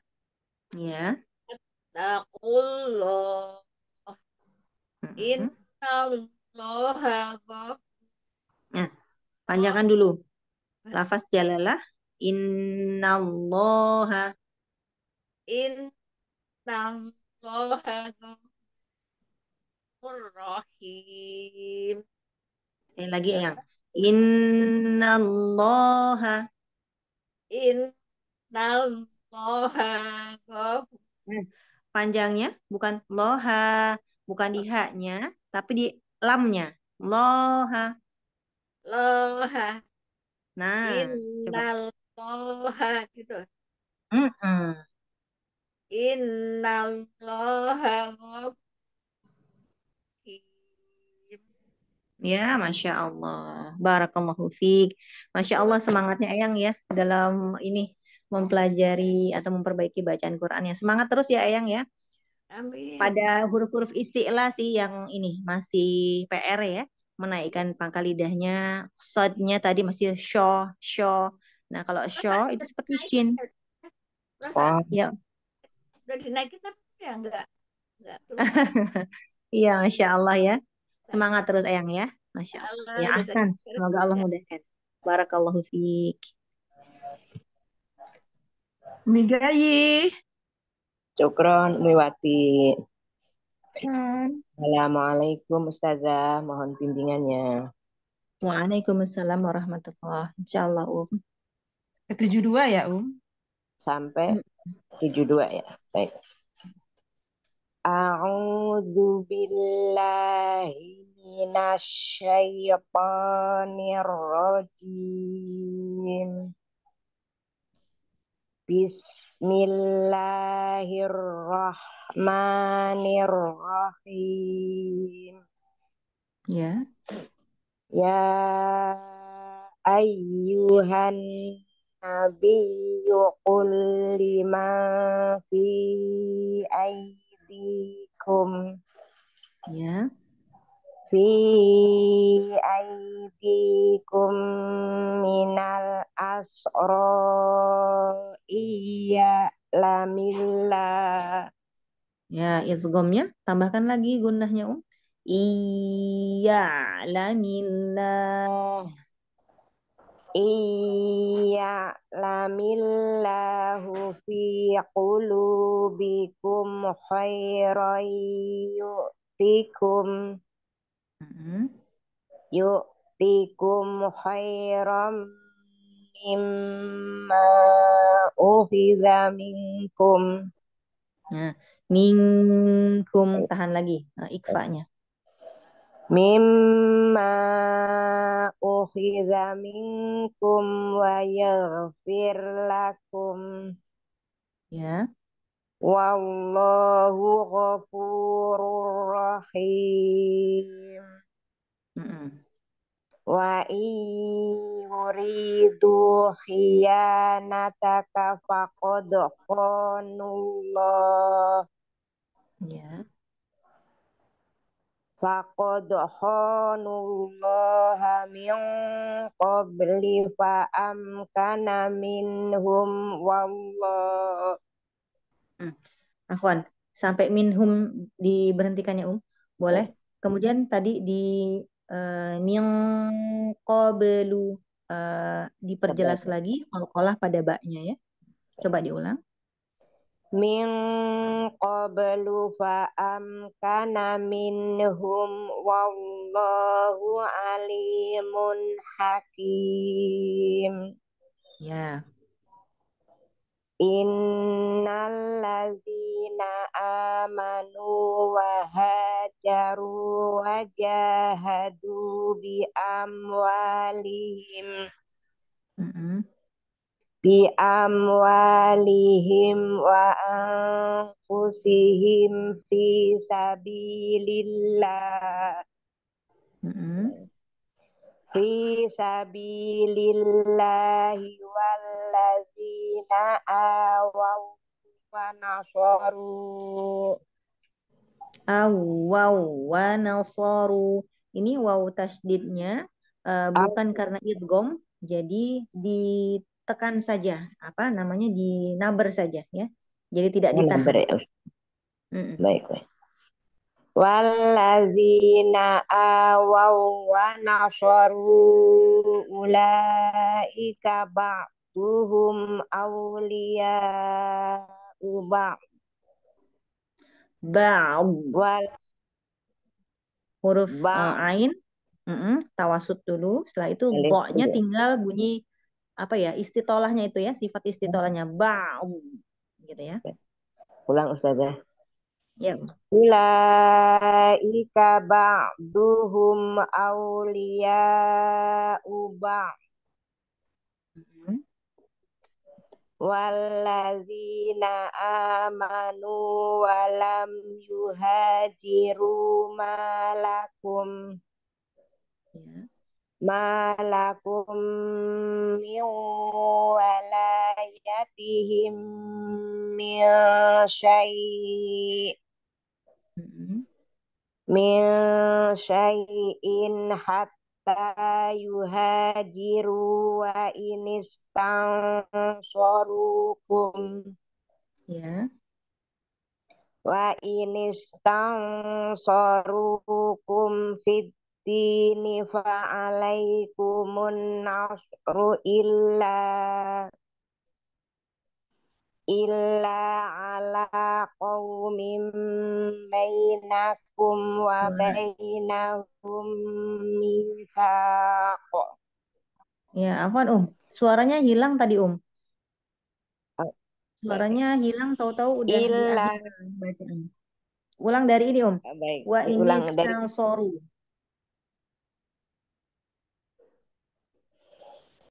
iya. ya takullah innallaha nah panjangkan dulu lafaz jalalah innallaha innallaha ghafurur rahim sekali lagi yang Innallaha Innallaha hmm, Panjangnya bukan loha, bukan di haknya, tapi di lamnya. Loha. Loha. Nah, Innalloha gitu. Mm -mm. Innalloha Ya, Masya Allah. Barakallahu fiqh. Masya Allah semangatnya Ayang ya dalam ini mempelajari atau memperbaiki bacaan Qurannya. Semangat terus ya Ayang ya. Amin. Pada huruf-huruf istilah sih yang ini masih PR ya. Menaikkan pangkal lidahnya. Sodnya tadi masih sho, sho. Nah kalau sho itu seperti shin. Wah. Ya. Udah dinaikin tapi ya enggak. Enggak Iya, Masya Allah ya. Semangat terus ayang ya. Masya Allah. Ya Asan. Semoga Allah mudahkan. Barakallahu fiik. Migayi. Cukron Miwati. Assalamualaikum Ustazah. Mohon pimpinannya. Waalaikumsalam warahmatullahi Insyaallah Um. Ke 72 ya Um. Sampai 72 ya. Baik. A'udhu billahi min ash-shaytanir rajim. Bismillahirrahmanir rahim. Ya, ya ayuhan nabi yakulima fi ay aydikum ya fi aydikum minal asro iya ya ya ya tambahkan lagi gunahnya um iya lamilla iya Lamillahu fi qulubikum khairan yu'tikum mm-hmm. yu'tikum khairan mimma ukhidha minkum nah, minkum tahan lagi nah, ikfanya mimma ukhiza minkum wa yaghfir lakum ya wallahu ghafurur rahim mm -mm. wa khiyanataka faqad ya Faqad khanullaha min qabli fa'amkana minhum wallah. Hmm. sampai minhum diberhentikannya Um. Boleh? Hmm. Kemudian tadi di uh, min qablu eh, diperjelas lagi kalau kolah pada baknya ya. Coba diulang min qablu fa amkana minhum wallahu alimun hakim ya Innal ladzina amanu wa hajaru wa jahadu bi amwalihim mm -hmm biamwalihim wa anfusihim fi sabilillah mm-hmm. fi sabilillahi wallazina awaw wa nasaru awaw wa nasaru ini waw tasdidnya uh, bukan karena idgom jadi di tekan saja apa namanya di number saja ya jadi tidak di number ya. Mm -mm. baik baik Walazina awaw wa nasaru ulaika ba'duhum awliya uba ba'd wal huruf ba eh, ain mm -mm, tawasud dulu setelah itu boknya tinggal bunyi apa ya istitolahnya itu ya sifat istitolahnya ba'u gitu ya pulang ustazah ya ulaika ba'duhum aulia uba mm-hmm. Waladzina amanu walam yuhajiru malakum. Ya malakum lakum min walayatihim min syai' min syai'in hatta yuhajiru wa inistansorukum ya yeah wa sorukum fit tini fa alaikumun nasru illa illa ala qawmin bainakum wa bainahum misaq Ya, afwan Um. Suaranya hilang tadi Um. Suaranya hilang tahu-tahu udah hilang bacaan. Ulang dari ini Om. Baik, Wa ini ulang dari soru.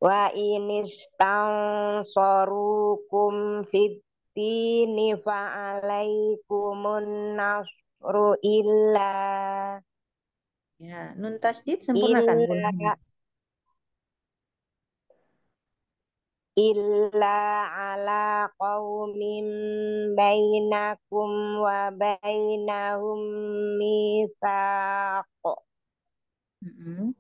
Wa inistang sorukum fitini fa'alaikumun nasru illa. Ya, nun tasdid sempurnakan. Illa, illa ala qaumin bainakum wa bainahum misaq. Mm -hmm.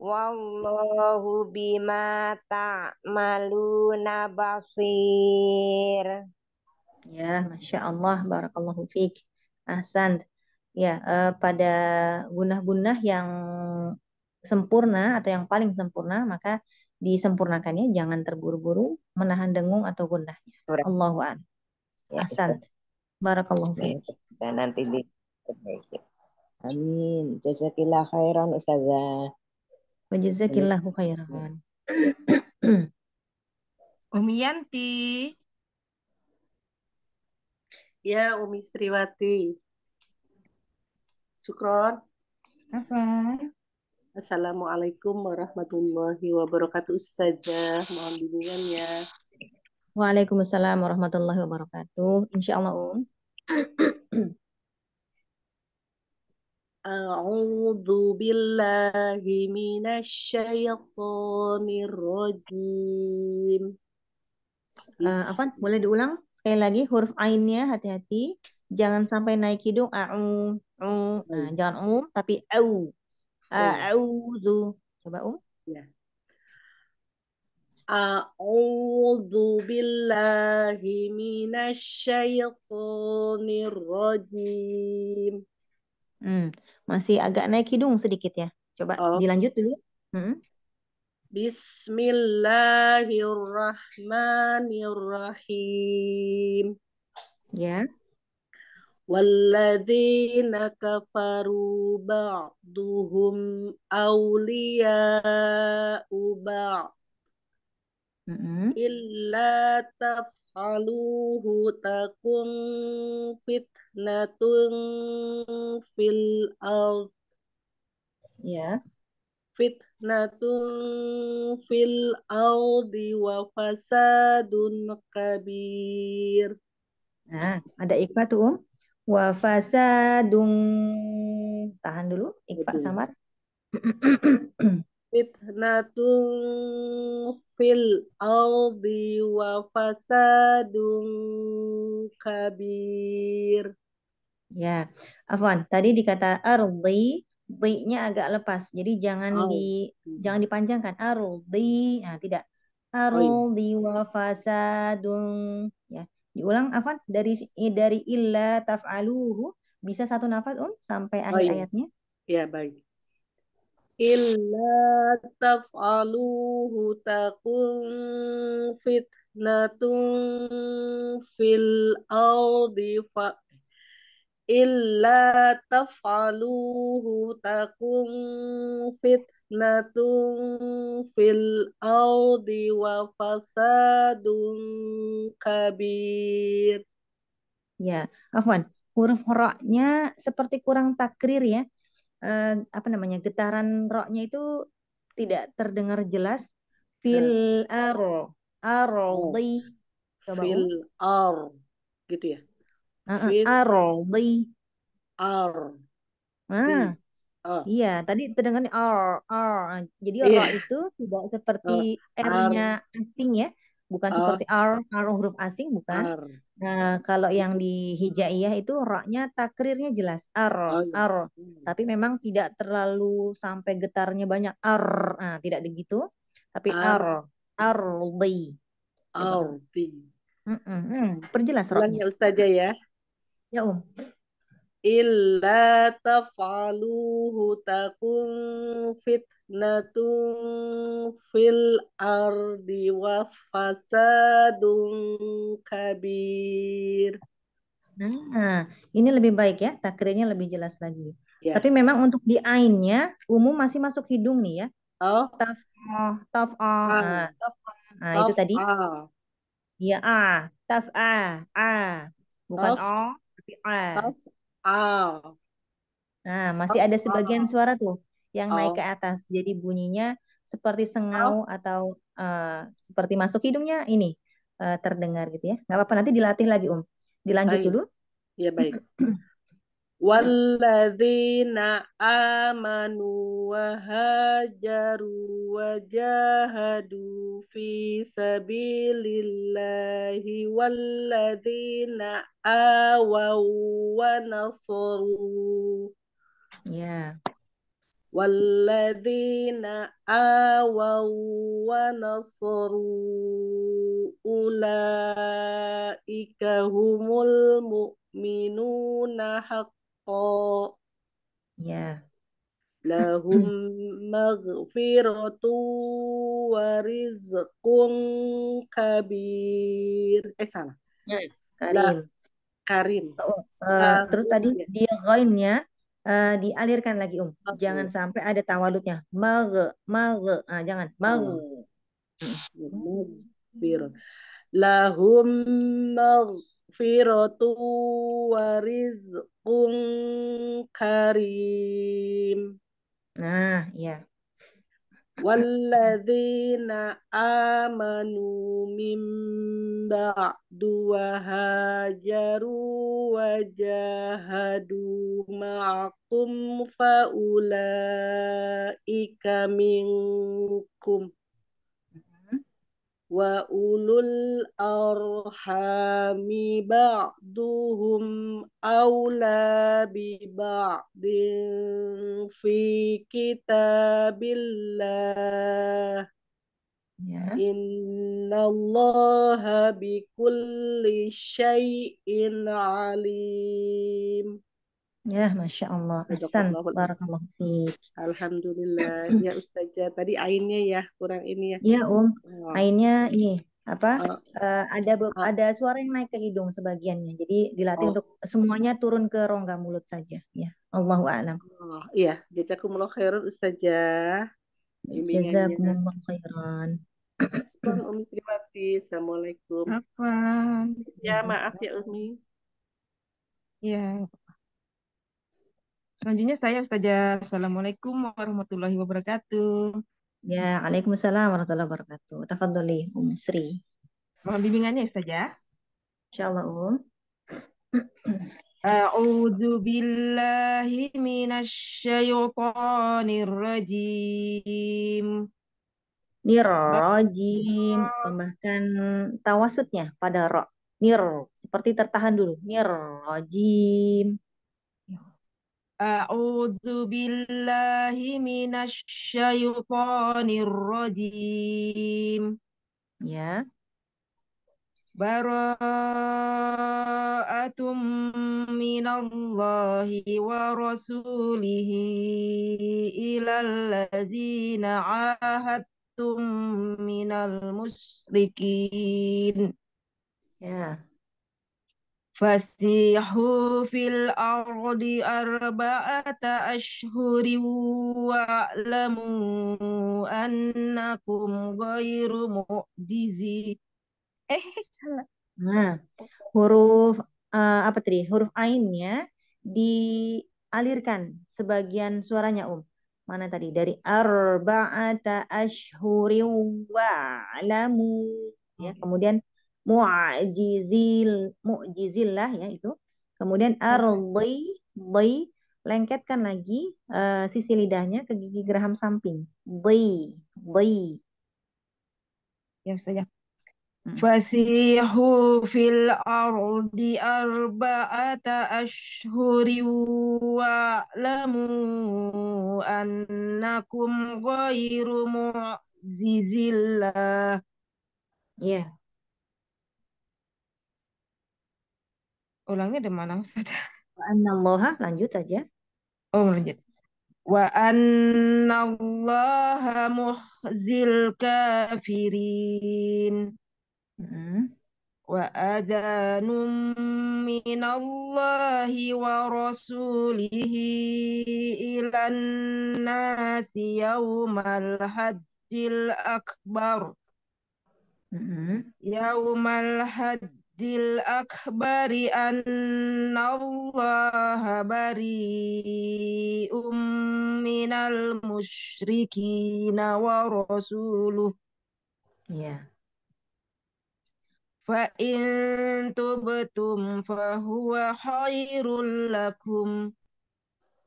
Wallahu bima ta'maluna basir. Ya, Masya Allah, Barakallahu fiqh. Ahsan. Ya, eh, pada gunah-gunah yang sempurna atau yang paling sempurna, maka disempurnakannya jangan terburu-buru menahan dengung atau gunahnya. Allahu an. Ya, Ahsan. Barakallahu fiik. Dan nanti di Amin. Jazakillah khairan ustazah. Wajazakillahu iya. khairan. Umi Yanti. Ya, Umi Sriwati. Sukron. Apa? Assalamualaikum warahmatullahi wabarakatuh Ustazah. Mohon ya Waalaikumsalam warahmatullahi wabarakatuh. Insya Allah, Um. أعوذ بالله من الشيطان الرجيم uh, eh, apa boleh diulang sekali lagi huruf ainnya hati-hati jangan sampai naik hidung au au nah, jangan um tapi au zu coba um ya A'udzu billahi minasy Shaytanir rajim. Hmm, masih agak naik hidung sedikit ya. Coba oh. dilanjut dulu. Hmm. Bismillahirrahmanirrahim. Ya. والذين كفروا بعضهم أولياء بعض إلا tab hutakung takum fitnatun fil ard. Ya. Fitnatun fil ardi wa fasadun kabir. Nah, ada ikfa tuh, Um. Wa tahan dulu, ikfa samar. Fitnatun fil ardi wa fasadun kabir. Ya, Afwan, tadi dikata ardi, bi-nya agak lepas. Jadi jangan oh. di jangan dipanjangkan ardi. Nah, tidak. Ardi wa fasadun. Ya, diulang Afwan dari dari illa taf'aluhu bisa satu nafas Om um, sampai akhir oh, iya. ayatnya. Ya, baik illa taf'aluhu takun fitnatun fil ardi fa illa taf'aluhu takun fitnatun fil ardi wa fasadun kabir. Ya, Afwan, huruf ra seperti kurang takrir ya eh, apa namanya getaran roknya itu tidak terdengar jelas fil gitu ya. ah. ah. iya, ar ar fil ar gitu ya ar ardi ar ah Oh. Iya, tadi terdengar R, R. Jadi R yeah. itu tidak seperti R-nya asing ya, bukan oh. seperti ar ar huruf asing bukan ar. nah kalau yang di hijaiyah itu roknya takrirnya jelas ar oh, iya. ar hmm. tapi memang tidak terlalu sampai getarnya banyak ar nah tidak begitu tapi ar ar b. ardi mm -mm. perjelas roknya ya ustazah ya ya um illa taf'aluhu takum fitnatun fil ardi wa fasadun kabir. Nah, ini lebih baik ya, takrirnya lebih jelas lagi. Ya. Tapi memang untuk di ainnya umum masih masuk hidung nih ya. Oh. Taf'ah, taf'ah. Ah. Nah, taf'ah. Nah, ah itu tadi. Iya, ah, taf'ah, ah. Bukan o, oh, tapi a. Ah. Taf Oh. Nah, masih oh, ada oh. sebagian suara tuh yang naik ke oh. atas. Jadi bunyinya seperti Oh. sengau atau uh, seperti masuk hidungnya ini uh, terdengar gitu ya. Nggak apa-apa, nanti dilatih lagi, Um. Dilanjut Baik. dulu. Iya, baik. والذين آمنوا وهاجروا وجاهدوا في سبيل الله والذين آووا ونصروا yeah. والذين آووا ونصروا أولئك هم المؤمنون حقا Ya. Lahum maghfiratu wa rizqun kabir. Eh salah. Ya, karim. karim. Oh, uh, terus tadi iya. di ghainnya uh, dialirkan lagi Um. Jangan sampai ada tawalutnya. Magh, magh. Ah, jangan. Oh. Magh. Ya, Maghfir. Lahum maghfiratu wa karim. Nah, ya. Walladzina amanu min ba'du wa hajaru wa jahadu ma'akum faulaika minkum. وأولو الأرحام بعضهم أولى ببعض في كتاب الله yeah. إن الله بكل شيء عليم Ya, Masya Allah. Alhamdulillah. Ya, Ustazah. Tadi ainnya ya, kurang ini ya. Iya, Om, Oh. Ainnya ini, apa, oh. uh, ada ah. ada suara yang naik ke hidung sebagiannya. Jadi dilatih oh. untuk semuanya turun ke rongga mulut saja. Ya, Allahu a'lam. Oh, iya, jazakumullah khairan Ustazah. Jazakumullah khairan. Umi Sriwati, Assalamualaikum. Apa? Ya, maaf ya Umi. Ya, Selanjutnya saya Ustazah. Assalamualaikum warahmatullahi wabarakatuh. Ya, Waalaikumsalam warahmatullahi wabarakatuh. Tafadholi, Um Sri. Mohon bimbingannya Ustazah. Insyaallah, Um. A'udzu billahi minasy syaithanir rajim. Nirrajim. Tambahkan tawasudnya pada ro. Nir. Seperti tertahan dulu. Nirrojim. أعوذ بالله من الشيطان الرجيم يا براءة من الله ورسوله إلى الذين عاهدتم من المشركين yeah. فسيحوا في الأرض أربعة أشهر واعلموا أنكم غير مؤجزين eh salah nah huruf uh, apa tadi huruf ainnya dialirkan sebagian suaranya um mana tadi dari arba'ata ashhuri wa'lamu ya hmm. kemudian mu'jizil lah ya itu. Kemudian iya. ardi bi lengketkan lagi uh, sisi lidahnya ke gigi geraham samping. Bi bi. Ya Ustazah. Ya. Hmm. Fasihu fil ardi arba'ata ashhuri wa lamu annakum ghairu mu'jizillah. Ya. Yeah. Ulangnya ada mana Ustaz? Wa annallaha lanjut aja. Oh, lanjut. Wa annallaha muhzil kafirin. Mm-hmm. Wa adanum minallahi wa rasulihi ilan nasi yawmal akbar. Hmm. Yaumal الأكبر أن الله بريء من المشركين ورسوله yeah. فإن تبتم فهو خير لكم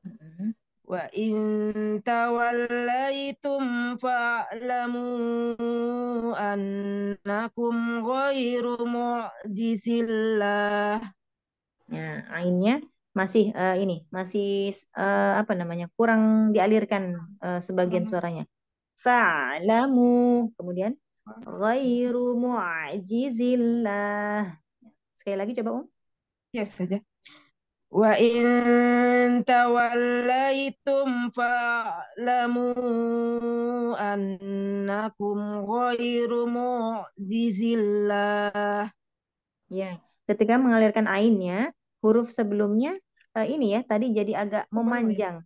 mm -hmm. wa in tawallaitum fa'lamu annakum ghairu mu'jizillah Nah, ya, ainnya masih uh, ini masih uh, apa namanya kurang dialirkan uh, sebagian hmm. suaranya fa'lamu kemudian ghairu mu'jizillah sekali lagi coba um ya saja Wa in tawallaitum fa'lamu annakum ghairu mu'jizillah. Ya, ketika mengalirkan ainnya, huruf sebelumnya uh, ini ya tadi jadi agak memanjang.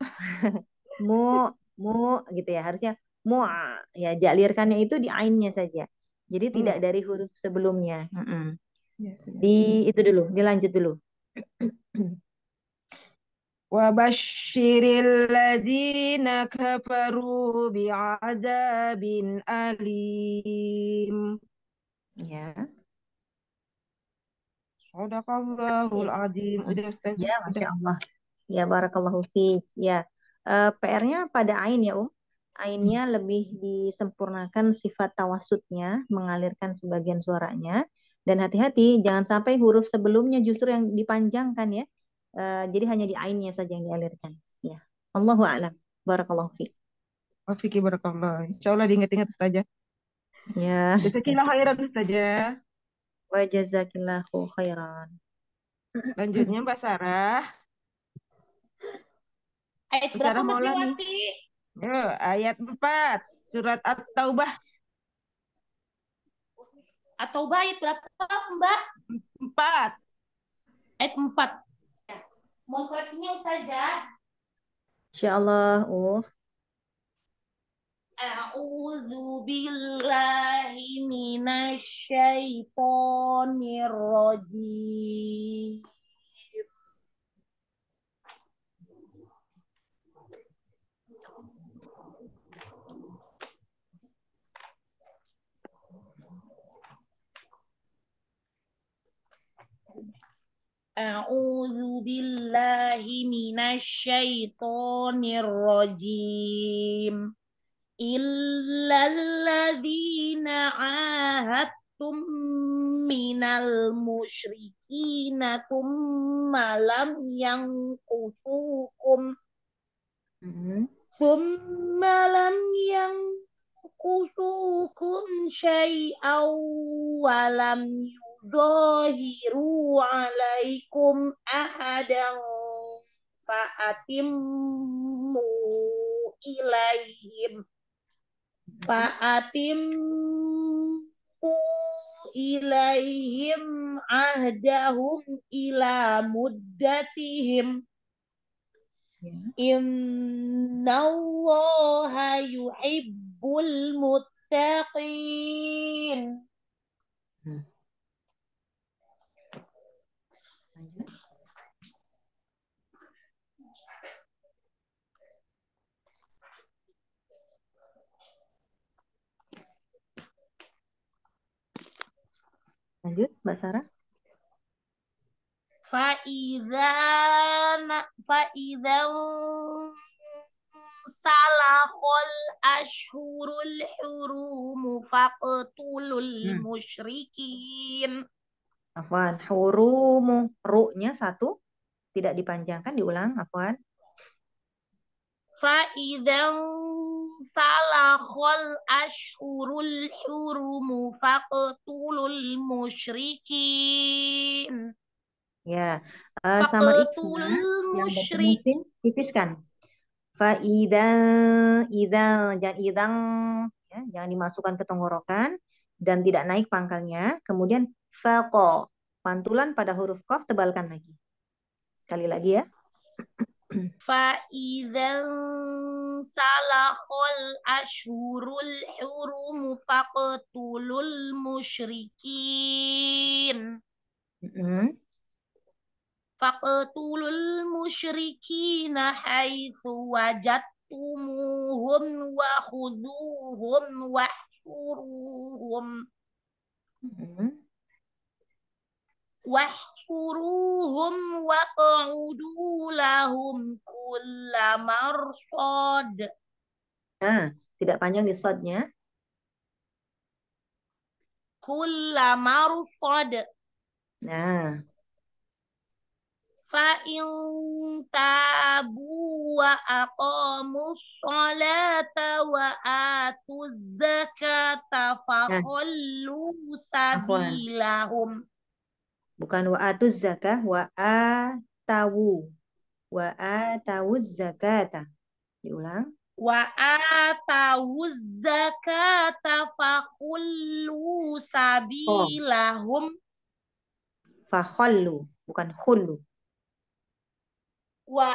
mu mu gitu ya, harusnya mu ya dialirkannya itu di ainnya saja. Jadi hmm. tidak dari huruf sebelumnya. Mm -mm. di itu dulu, dilanjut dulu. وبشر الذين كفروا بعذاب أليم ya Sadaqallahul azim udah Ustaz ya Masya Allah ya barakallahu fi ya eh, PR-nya pada ain ya Um ainnya lebih disempurnakan sifat tawasudnya mengalirkan sebagian suaranya dan hati-hati jangan sampai huruf sebelumnya justru yang dipanjangkan ya. Uh, jadi hanya di ainnya saja yang dialirkan. Ya. Allahu a'lam. Barakallahu fiik. Ya, ya. ya. Wa fiiki barakallah. Insyaallah diingat-ingat saja. Ya. Jazakillah khairan saja. Wa jazakillahu khairan. Lanjutnya Mbak Sarah. Ayat berapa Sarah Maulani. Ayat 4 surat At-Taubah atau bait berapa Mbak? Empat. Ayat empat. Ya. mau Mohon koreksinya Ustazah. Insya Allah. Uh. A'udzu billahi minasyaitonir rajim. A'udzubillahi minasyaitonir rajim. Illalladzina 'ahadtum minal musyrikin malam yang kusukum. Hmm. malam yang kusukum syai'aw walam dhahiru alaikum ahadan fa'atimmu ilaihim fa'atimmu ilaihim ahdahum ila muddatihim ya. Inna Allah yuhibbul muttaqin. Lanjut, Mbak Sarah. Faizan fa'idha salahul ashurul hurumu faqtulul hmm. musyrikin. Afwan, hurumu. Ru-nya satu. Tidak dipanjangkan, diulang. Afwan. فإذا انسلخ الأشهر الحرم فاقتلوا المشركين Ya, uh, sama ikhwan yang musim tipiskan. Faidal, idal, jangan idan, ya, jangan dimasukkan ke tenggorokan dan tidak naik pangkalnya. Kemudian fako, pantulan pada huruf kof tebalkan lagi. Sekali lagi ya. فإذا انسلخ الأشهر الحرم فاقتلوا المشركين فاقتلوا المشركين حيث وجدتموهم وخذوهم واحشروهم wahsuruhum waq'udu lahum kulla marsad. Nah, tidak panjang di sodnya. Kulla marsad. Nah. in tabu wa aqamu sholata wa atuz zakata fa'allu nah. sabilahum. Bukan wa'atuz zakah, wa'atawu. Wa'atawuz zakata. Diulang. Wa'atawuz zakata fakullu sabilahum. Fakhollu, bukan khullu wa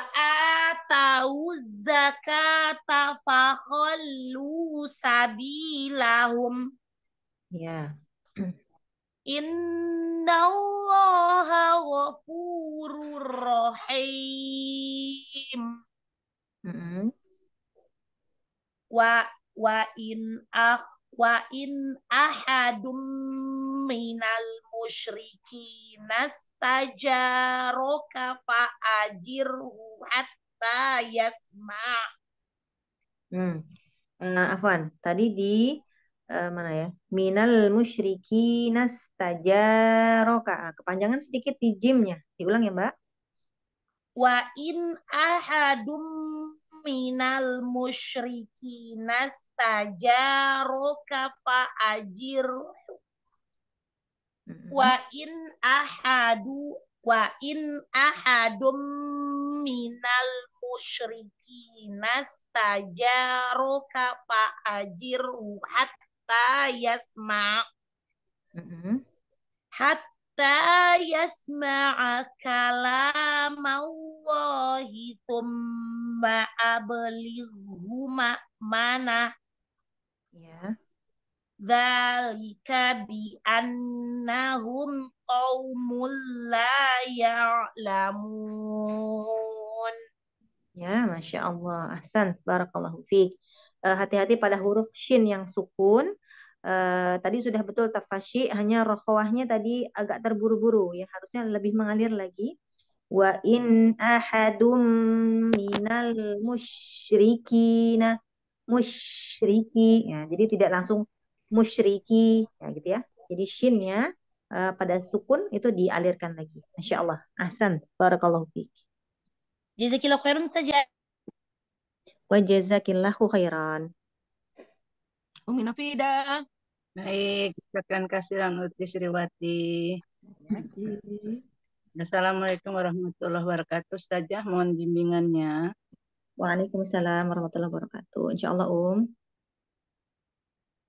atau zakata fakhallu sabilahum. Ya. Inna allaha ghafurur rahim. Mm-hmm. Wa wa in ah, wa in ahadum minal musyrikin nastajaroka fa ajirhu hatta yasma. Hmm. Uh, Afwan, tadi di Eh, mana ya? Minal musyriki nastajaroka. Ah, kepanjangan sedikit di jimnya. Diulang ya, Mbak. Wa in ahadum minal nastajaroka fa fa'ajir. Wa in ahadu wa in ahadum minal nastajaroka fa ajir. Hatta hatta yasma mm-hmm. hatta yasma kalam Allahi thumma ablighu mana ya yeah. Zalika bi annahum qaumul la ya'lamun. Ya, Masya Allah. Ahsan. Barakallahu fiqh. Eh, hati-hati pada huruf shin yang sukun. Uh, tadi sudah betul tafashi, hanya rokhawahnya tadi agak terburu-buru ya, harusnya lebih mengalir lagi. Wa in ahadum minal musyrikina musyriki. Ya, jadi tidak langsung musyriki ya gitu ya. Jadi shinnya uh, pada sukun itu dialirkan lagi. Masya Allah. asan. Barakallahu fiqh. Jazakillah khairan saja. Wa jazakillahu khairan. Umina fida. Baik, katakan kasiran Uti Sriwati. Assalamualaikum warahmatullahi wabarakatuh. Saja mohon bimbingannya. Waalaikumsalam warahmatullahi wabarakatuh. Insyaallah Um.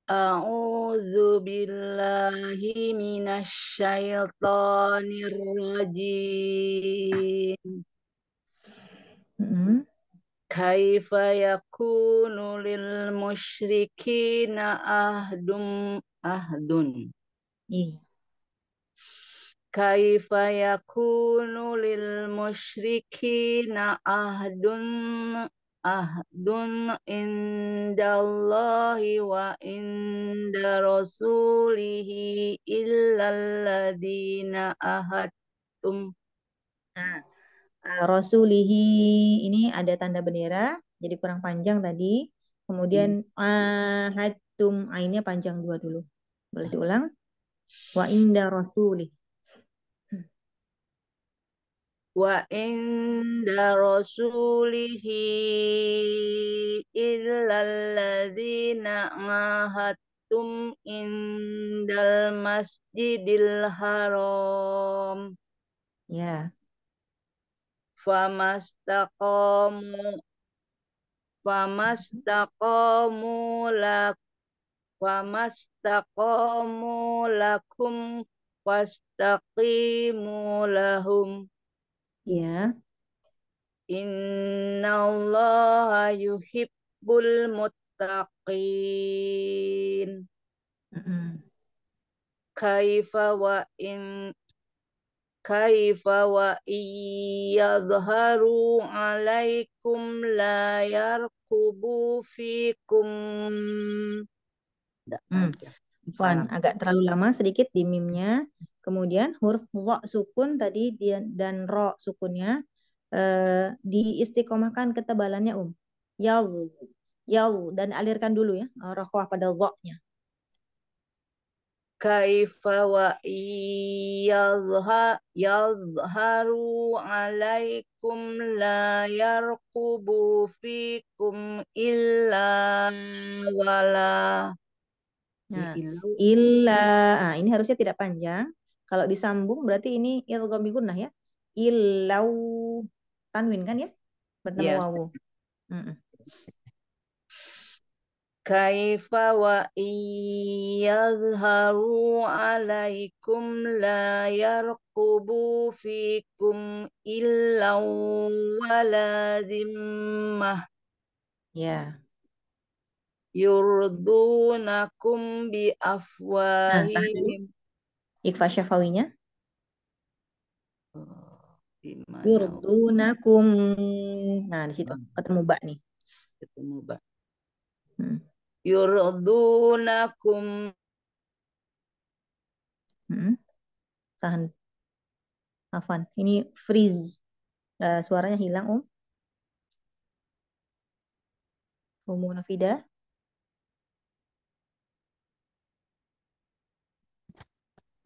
A'udzu billahi minasy syaithanir rajim. Mm -hmm. كيف يكون للمشركين عهد عهد كيف يكون للمشركين عهد عهد عند الله وعند رسوله إلا الذين عهدتم Eh, rasulihi ini ada tanda bendera jadi kurang panjang tadi kemudian hmm. ainnya ah, panjang dua dulu boleh diulang wa inda rasuli wa inda rasulihi illalladzina ahattum indal masjidil haram ya famastaqamu famastaqamu lak famastaqamu lakum fastaqimu lahum ya innallaha yuhibbul muttaqin mm -hmm. kaifa wa in kaifa wa iyadharu alaikum la yarqubu fikum. Tidak hmm. Fun, agak terlalu lama sedikit di mimnya. Kemudian huruf wa sukun tadi dan ro sukunnya eh, diistiqomahkan ketebalannya um. Yau, yau dan alirkan dulu ya eh, rokhwah pada wa nya kaifa wa yadhharu alaikum la yarqubu fikum illa wala nah, illa ah, ini harusnya tidak panjang kalau disambung berarti ini ilgomi gunnah ya illau tanwin kan ya bertemu yes. Iya, wawu mm -mm. Kaifa wa iyadharu alaikum la yarqubu fikum illa wala zimmah. Ya. Yurdunakum bi nah, afwahihim. Nah, Ikfa syafawinya. Yurdunakum. Nah, di situ hmm. ketemu bak nih. Ketemu bak. Hmm yurdunakum hmm. tahan Afan ini freeze uh, suaranya hilang um Umu Nafida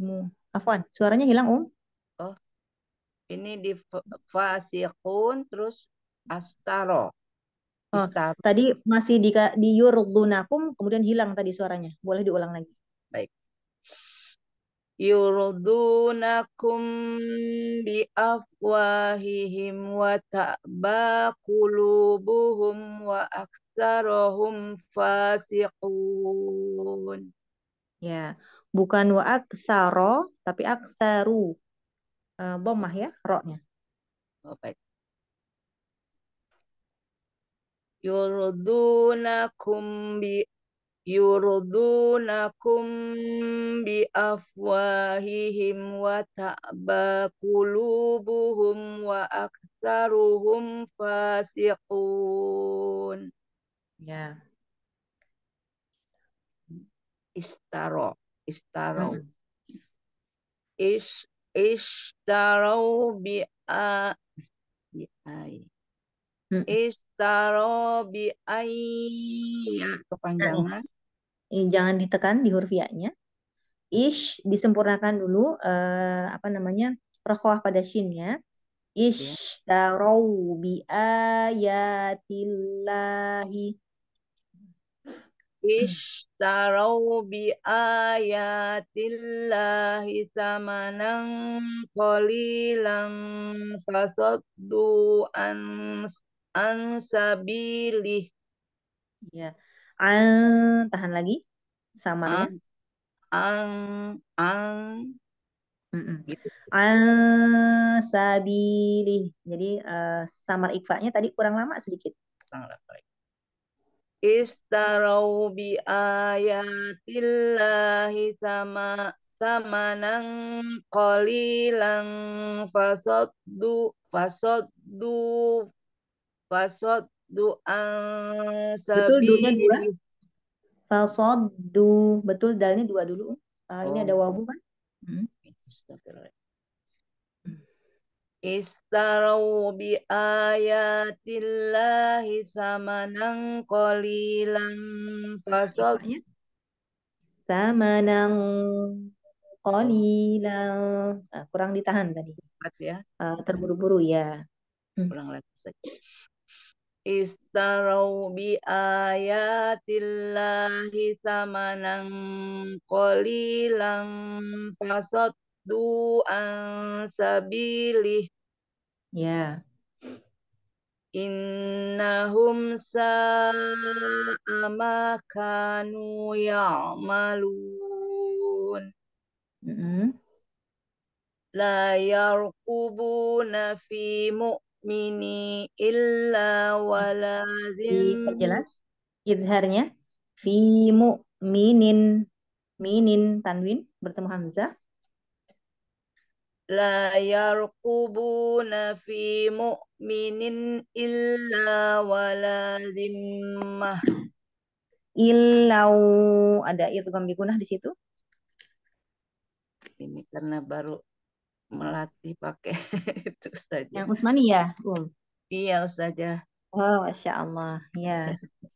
umu Afwan, suaranya hilang, Um. Oh. Ini di fasiqun terus astaro. Oh, tadi masih di di yurdunakum kemudian hilang tadi suaranya. Boleh diulang lagi. Baik. Yurdunakum bi afwahihim wa ta'ba qulubuhum wa aktsarahum fasiqun. Ya, bukan wa aktsaro tapi aktsaru. Uh, bomah ya roknya. Oh, baik. يرضونكم ب يرضونكم بأفواههم وتأبى قلوبهم وأكثرهم فاسقون yeah. اشتروا اشتروا mm. اشتروا بأ بأي Hmm. Istaro bi kepanjangan. Eh, jangan ditekan di huruf ya-nya. Ish disempurnakan dulu uh, apa namanya? rokhawah pada shin ya. Ishtarau bi ayatillahi. Ishtarau bi ayatillahi samanan qalilan fasaddu an an sabili, Ya. An tahan lagi sama An an, an Mm -mm. Gitu. Jadi uh, samar ikfa'nya tadi kurang lama sedikit. Kurang lama. Istarau bi ayatillahi sama samanan qalilan fasaddu fasaddu Fasod an Betul dunya dua. Fasod du. Betul dalnya dua dulu. Uh, oh. Ini ada wabu kan? Hmm. Istarau bi ayatillahi samanan qalilan fasod ya? samanan qalilan ah, kurang ditahan tadi ya ah, terburu-buru ya hmm. kurang lagi istarau bi ayatillahi samanan qalilan fasaddu an sabilih ya yeah. innahum sa ma kanu ya'malun mm -hmm. la yarqubuna fi mu mini illa iya. wala Jelas? Idharnya. Fi mu Minin tanwin bertemu hamzah. La yarqubuna fi minin illa wala zimmah. Illau. Ada idgham gambikunah di situ. Ini karena baru melatih pakai itu saja. Yang Usmani ya, Um? Iya Ustazah. Oh, Masya Allah. Ya.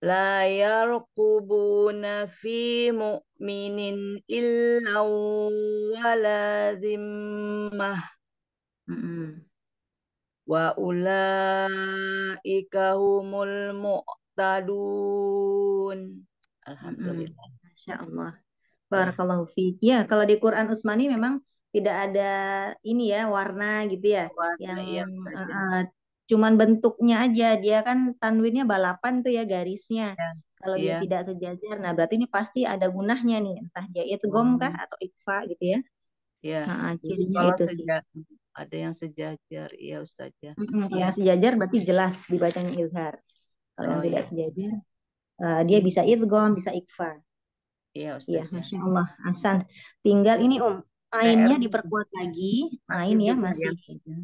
La yarqubuna fi mu'minin illa wala zimmah. Mm -hmm. Wa ulaika humul mu'tadun. Alhamdulillah. Mm -hmm. Masya Allah. Barakallahu iya. fiik. Ya, kalau di Quran Utsmani memang tidak ada ini ya warna gitu ya. Warna, yang iya, uh, cuman bentuknya aja dia kan tanwinnya balapan tuh ya garisnya. Ya, kalau iya. dia tidak sejajar, nah berarti ini pasti ada gunahnya nih, entah dia itu gom hmm. kah atau ikfa gitu ya. Ya. Nah, kalau itu sih. ada yang sejajar, iya Ustazah. Mm Ya. Yang sejajar berarti jelas dibacanya ilhar. Kalau oh, yang iya. tidak sejajar, uh, dia hmm. bisa idgom, bisa ikfa. Iya, Ustaz. Iya, Masya Allah. Hasan. Tinggal ini, Om. Ainnya diperkuat lagi. Ain ya, masih.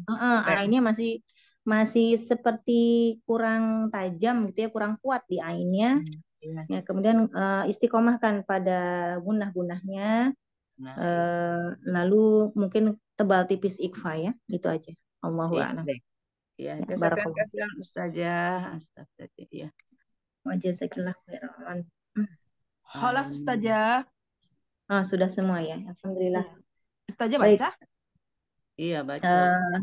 Uh, uh, ainnya masih masih seperti kurang tajam gitu ya, kurang kuat di ainnya. Hmm, iya. Ya, kemudian uh, istiqomahkan pada gunah-gunahnya. Nah. Uh, lalu mungkin tebal tipis ikhfa ya, itu aja. Allahu iya, a'lam. Iya, ya, barokah kasihan Ustazah. Astagfirullah. Ya. Wajah sekilah Kholas hmm. Ustazah. Ah, sudah semua ya. Alhamdulillah. Iya. Ustazah baca? Baik. Iya, baca. Uh,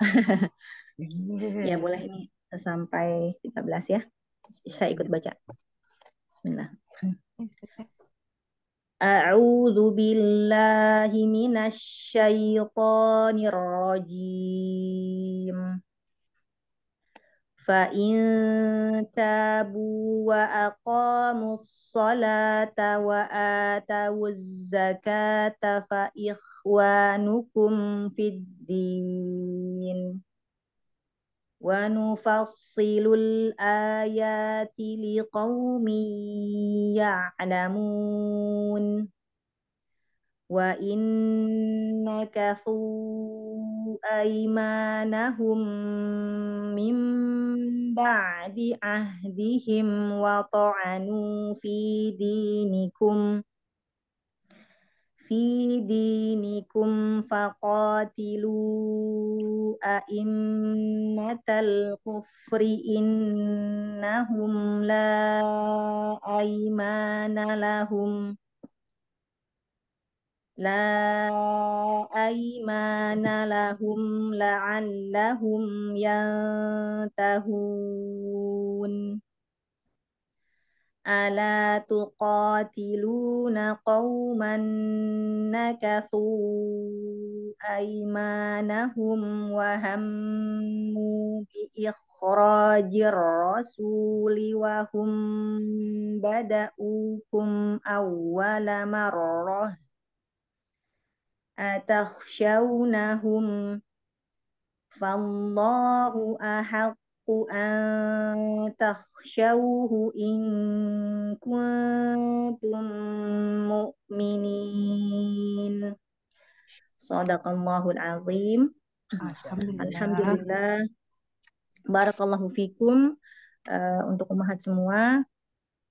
ya boleh ini sampai 13 ya. Saya ikut iya. baca. Bismillah. A'udzu billahi minasy syaithanir rajim. فإن تابوا وأقاموا الصلاة وآتوا الزكاة فإخوانكم في الدين ونفصل الآيات لقوم يعلمون wa inna innakathu aimanahum min ba'di ahdihim wa ta'anu fi dinikum fi dinikum faqatilu a'immatal kufri innahum la aimanalahum lahum لا أيمان لهم لعلهم ينتهون ألا تقاتلون قوما نكثوا أيمانهم وهموا بإخراج الرسول وهم بدأوكم أول مرة أتخشونهم فالله أحق أن تخشوه إن كنتم مؤمنين صدق الله العظيم الحمد لله Barakallahu fikum uh, untuk umat semua.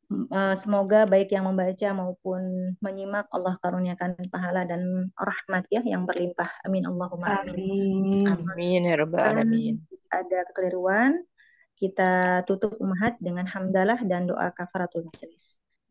Eh, semoga baik yang membaca maupun menyimak Allah karuniakan pahala dan rahmat ya yang berlimpah. Amin Allahumma amin. Amin. Amin ya rabbal alamin. Ada kekeliruan, kita tutup umahat dengan hamdalah dan doa kafaratul majelis.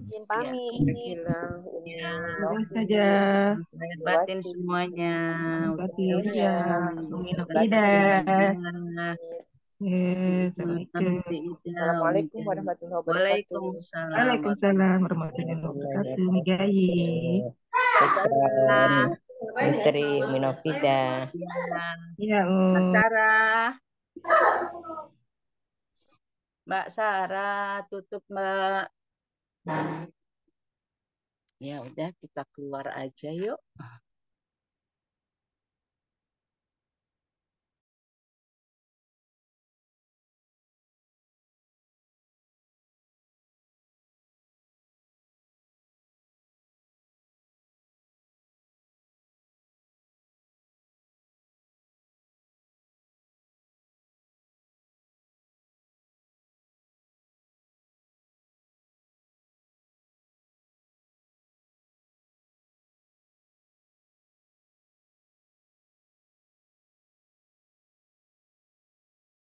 izin iya. pamit. Iya, ya, saja. Batin, semuanya. Assalamualaikum warahmatullahi wabarakatuh. Waalaikumsalam. warahmatullahi wabarakatuh. Iya, Mbak Sarah. Mbak Sarah tutup Mbak ya udah kita keluar aja yuk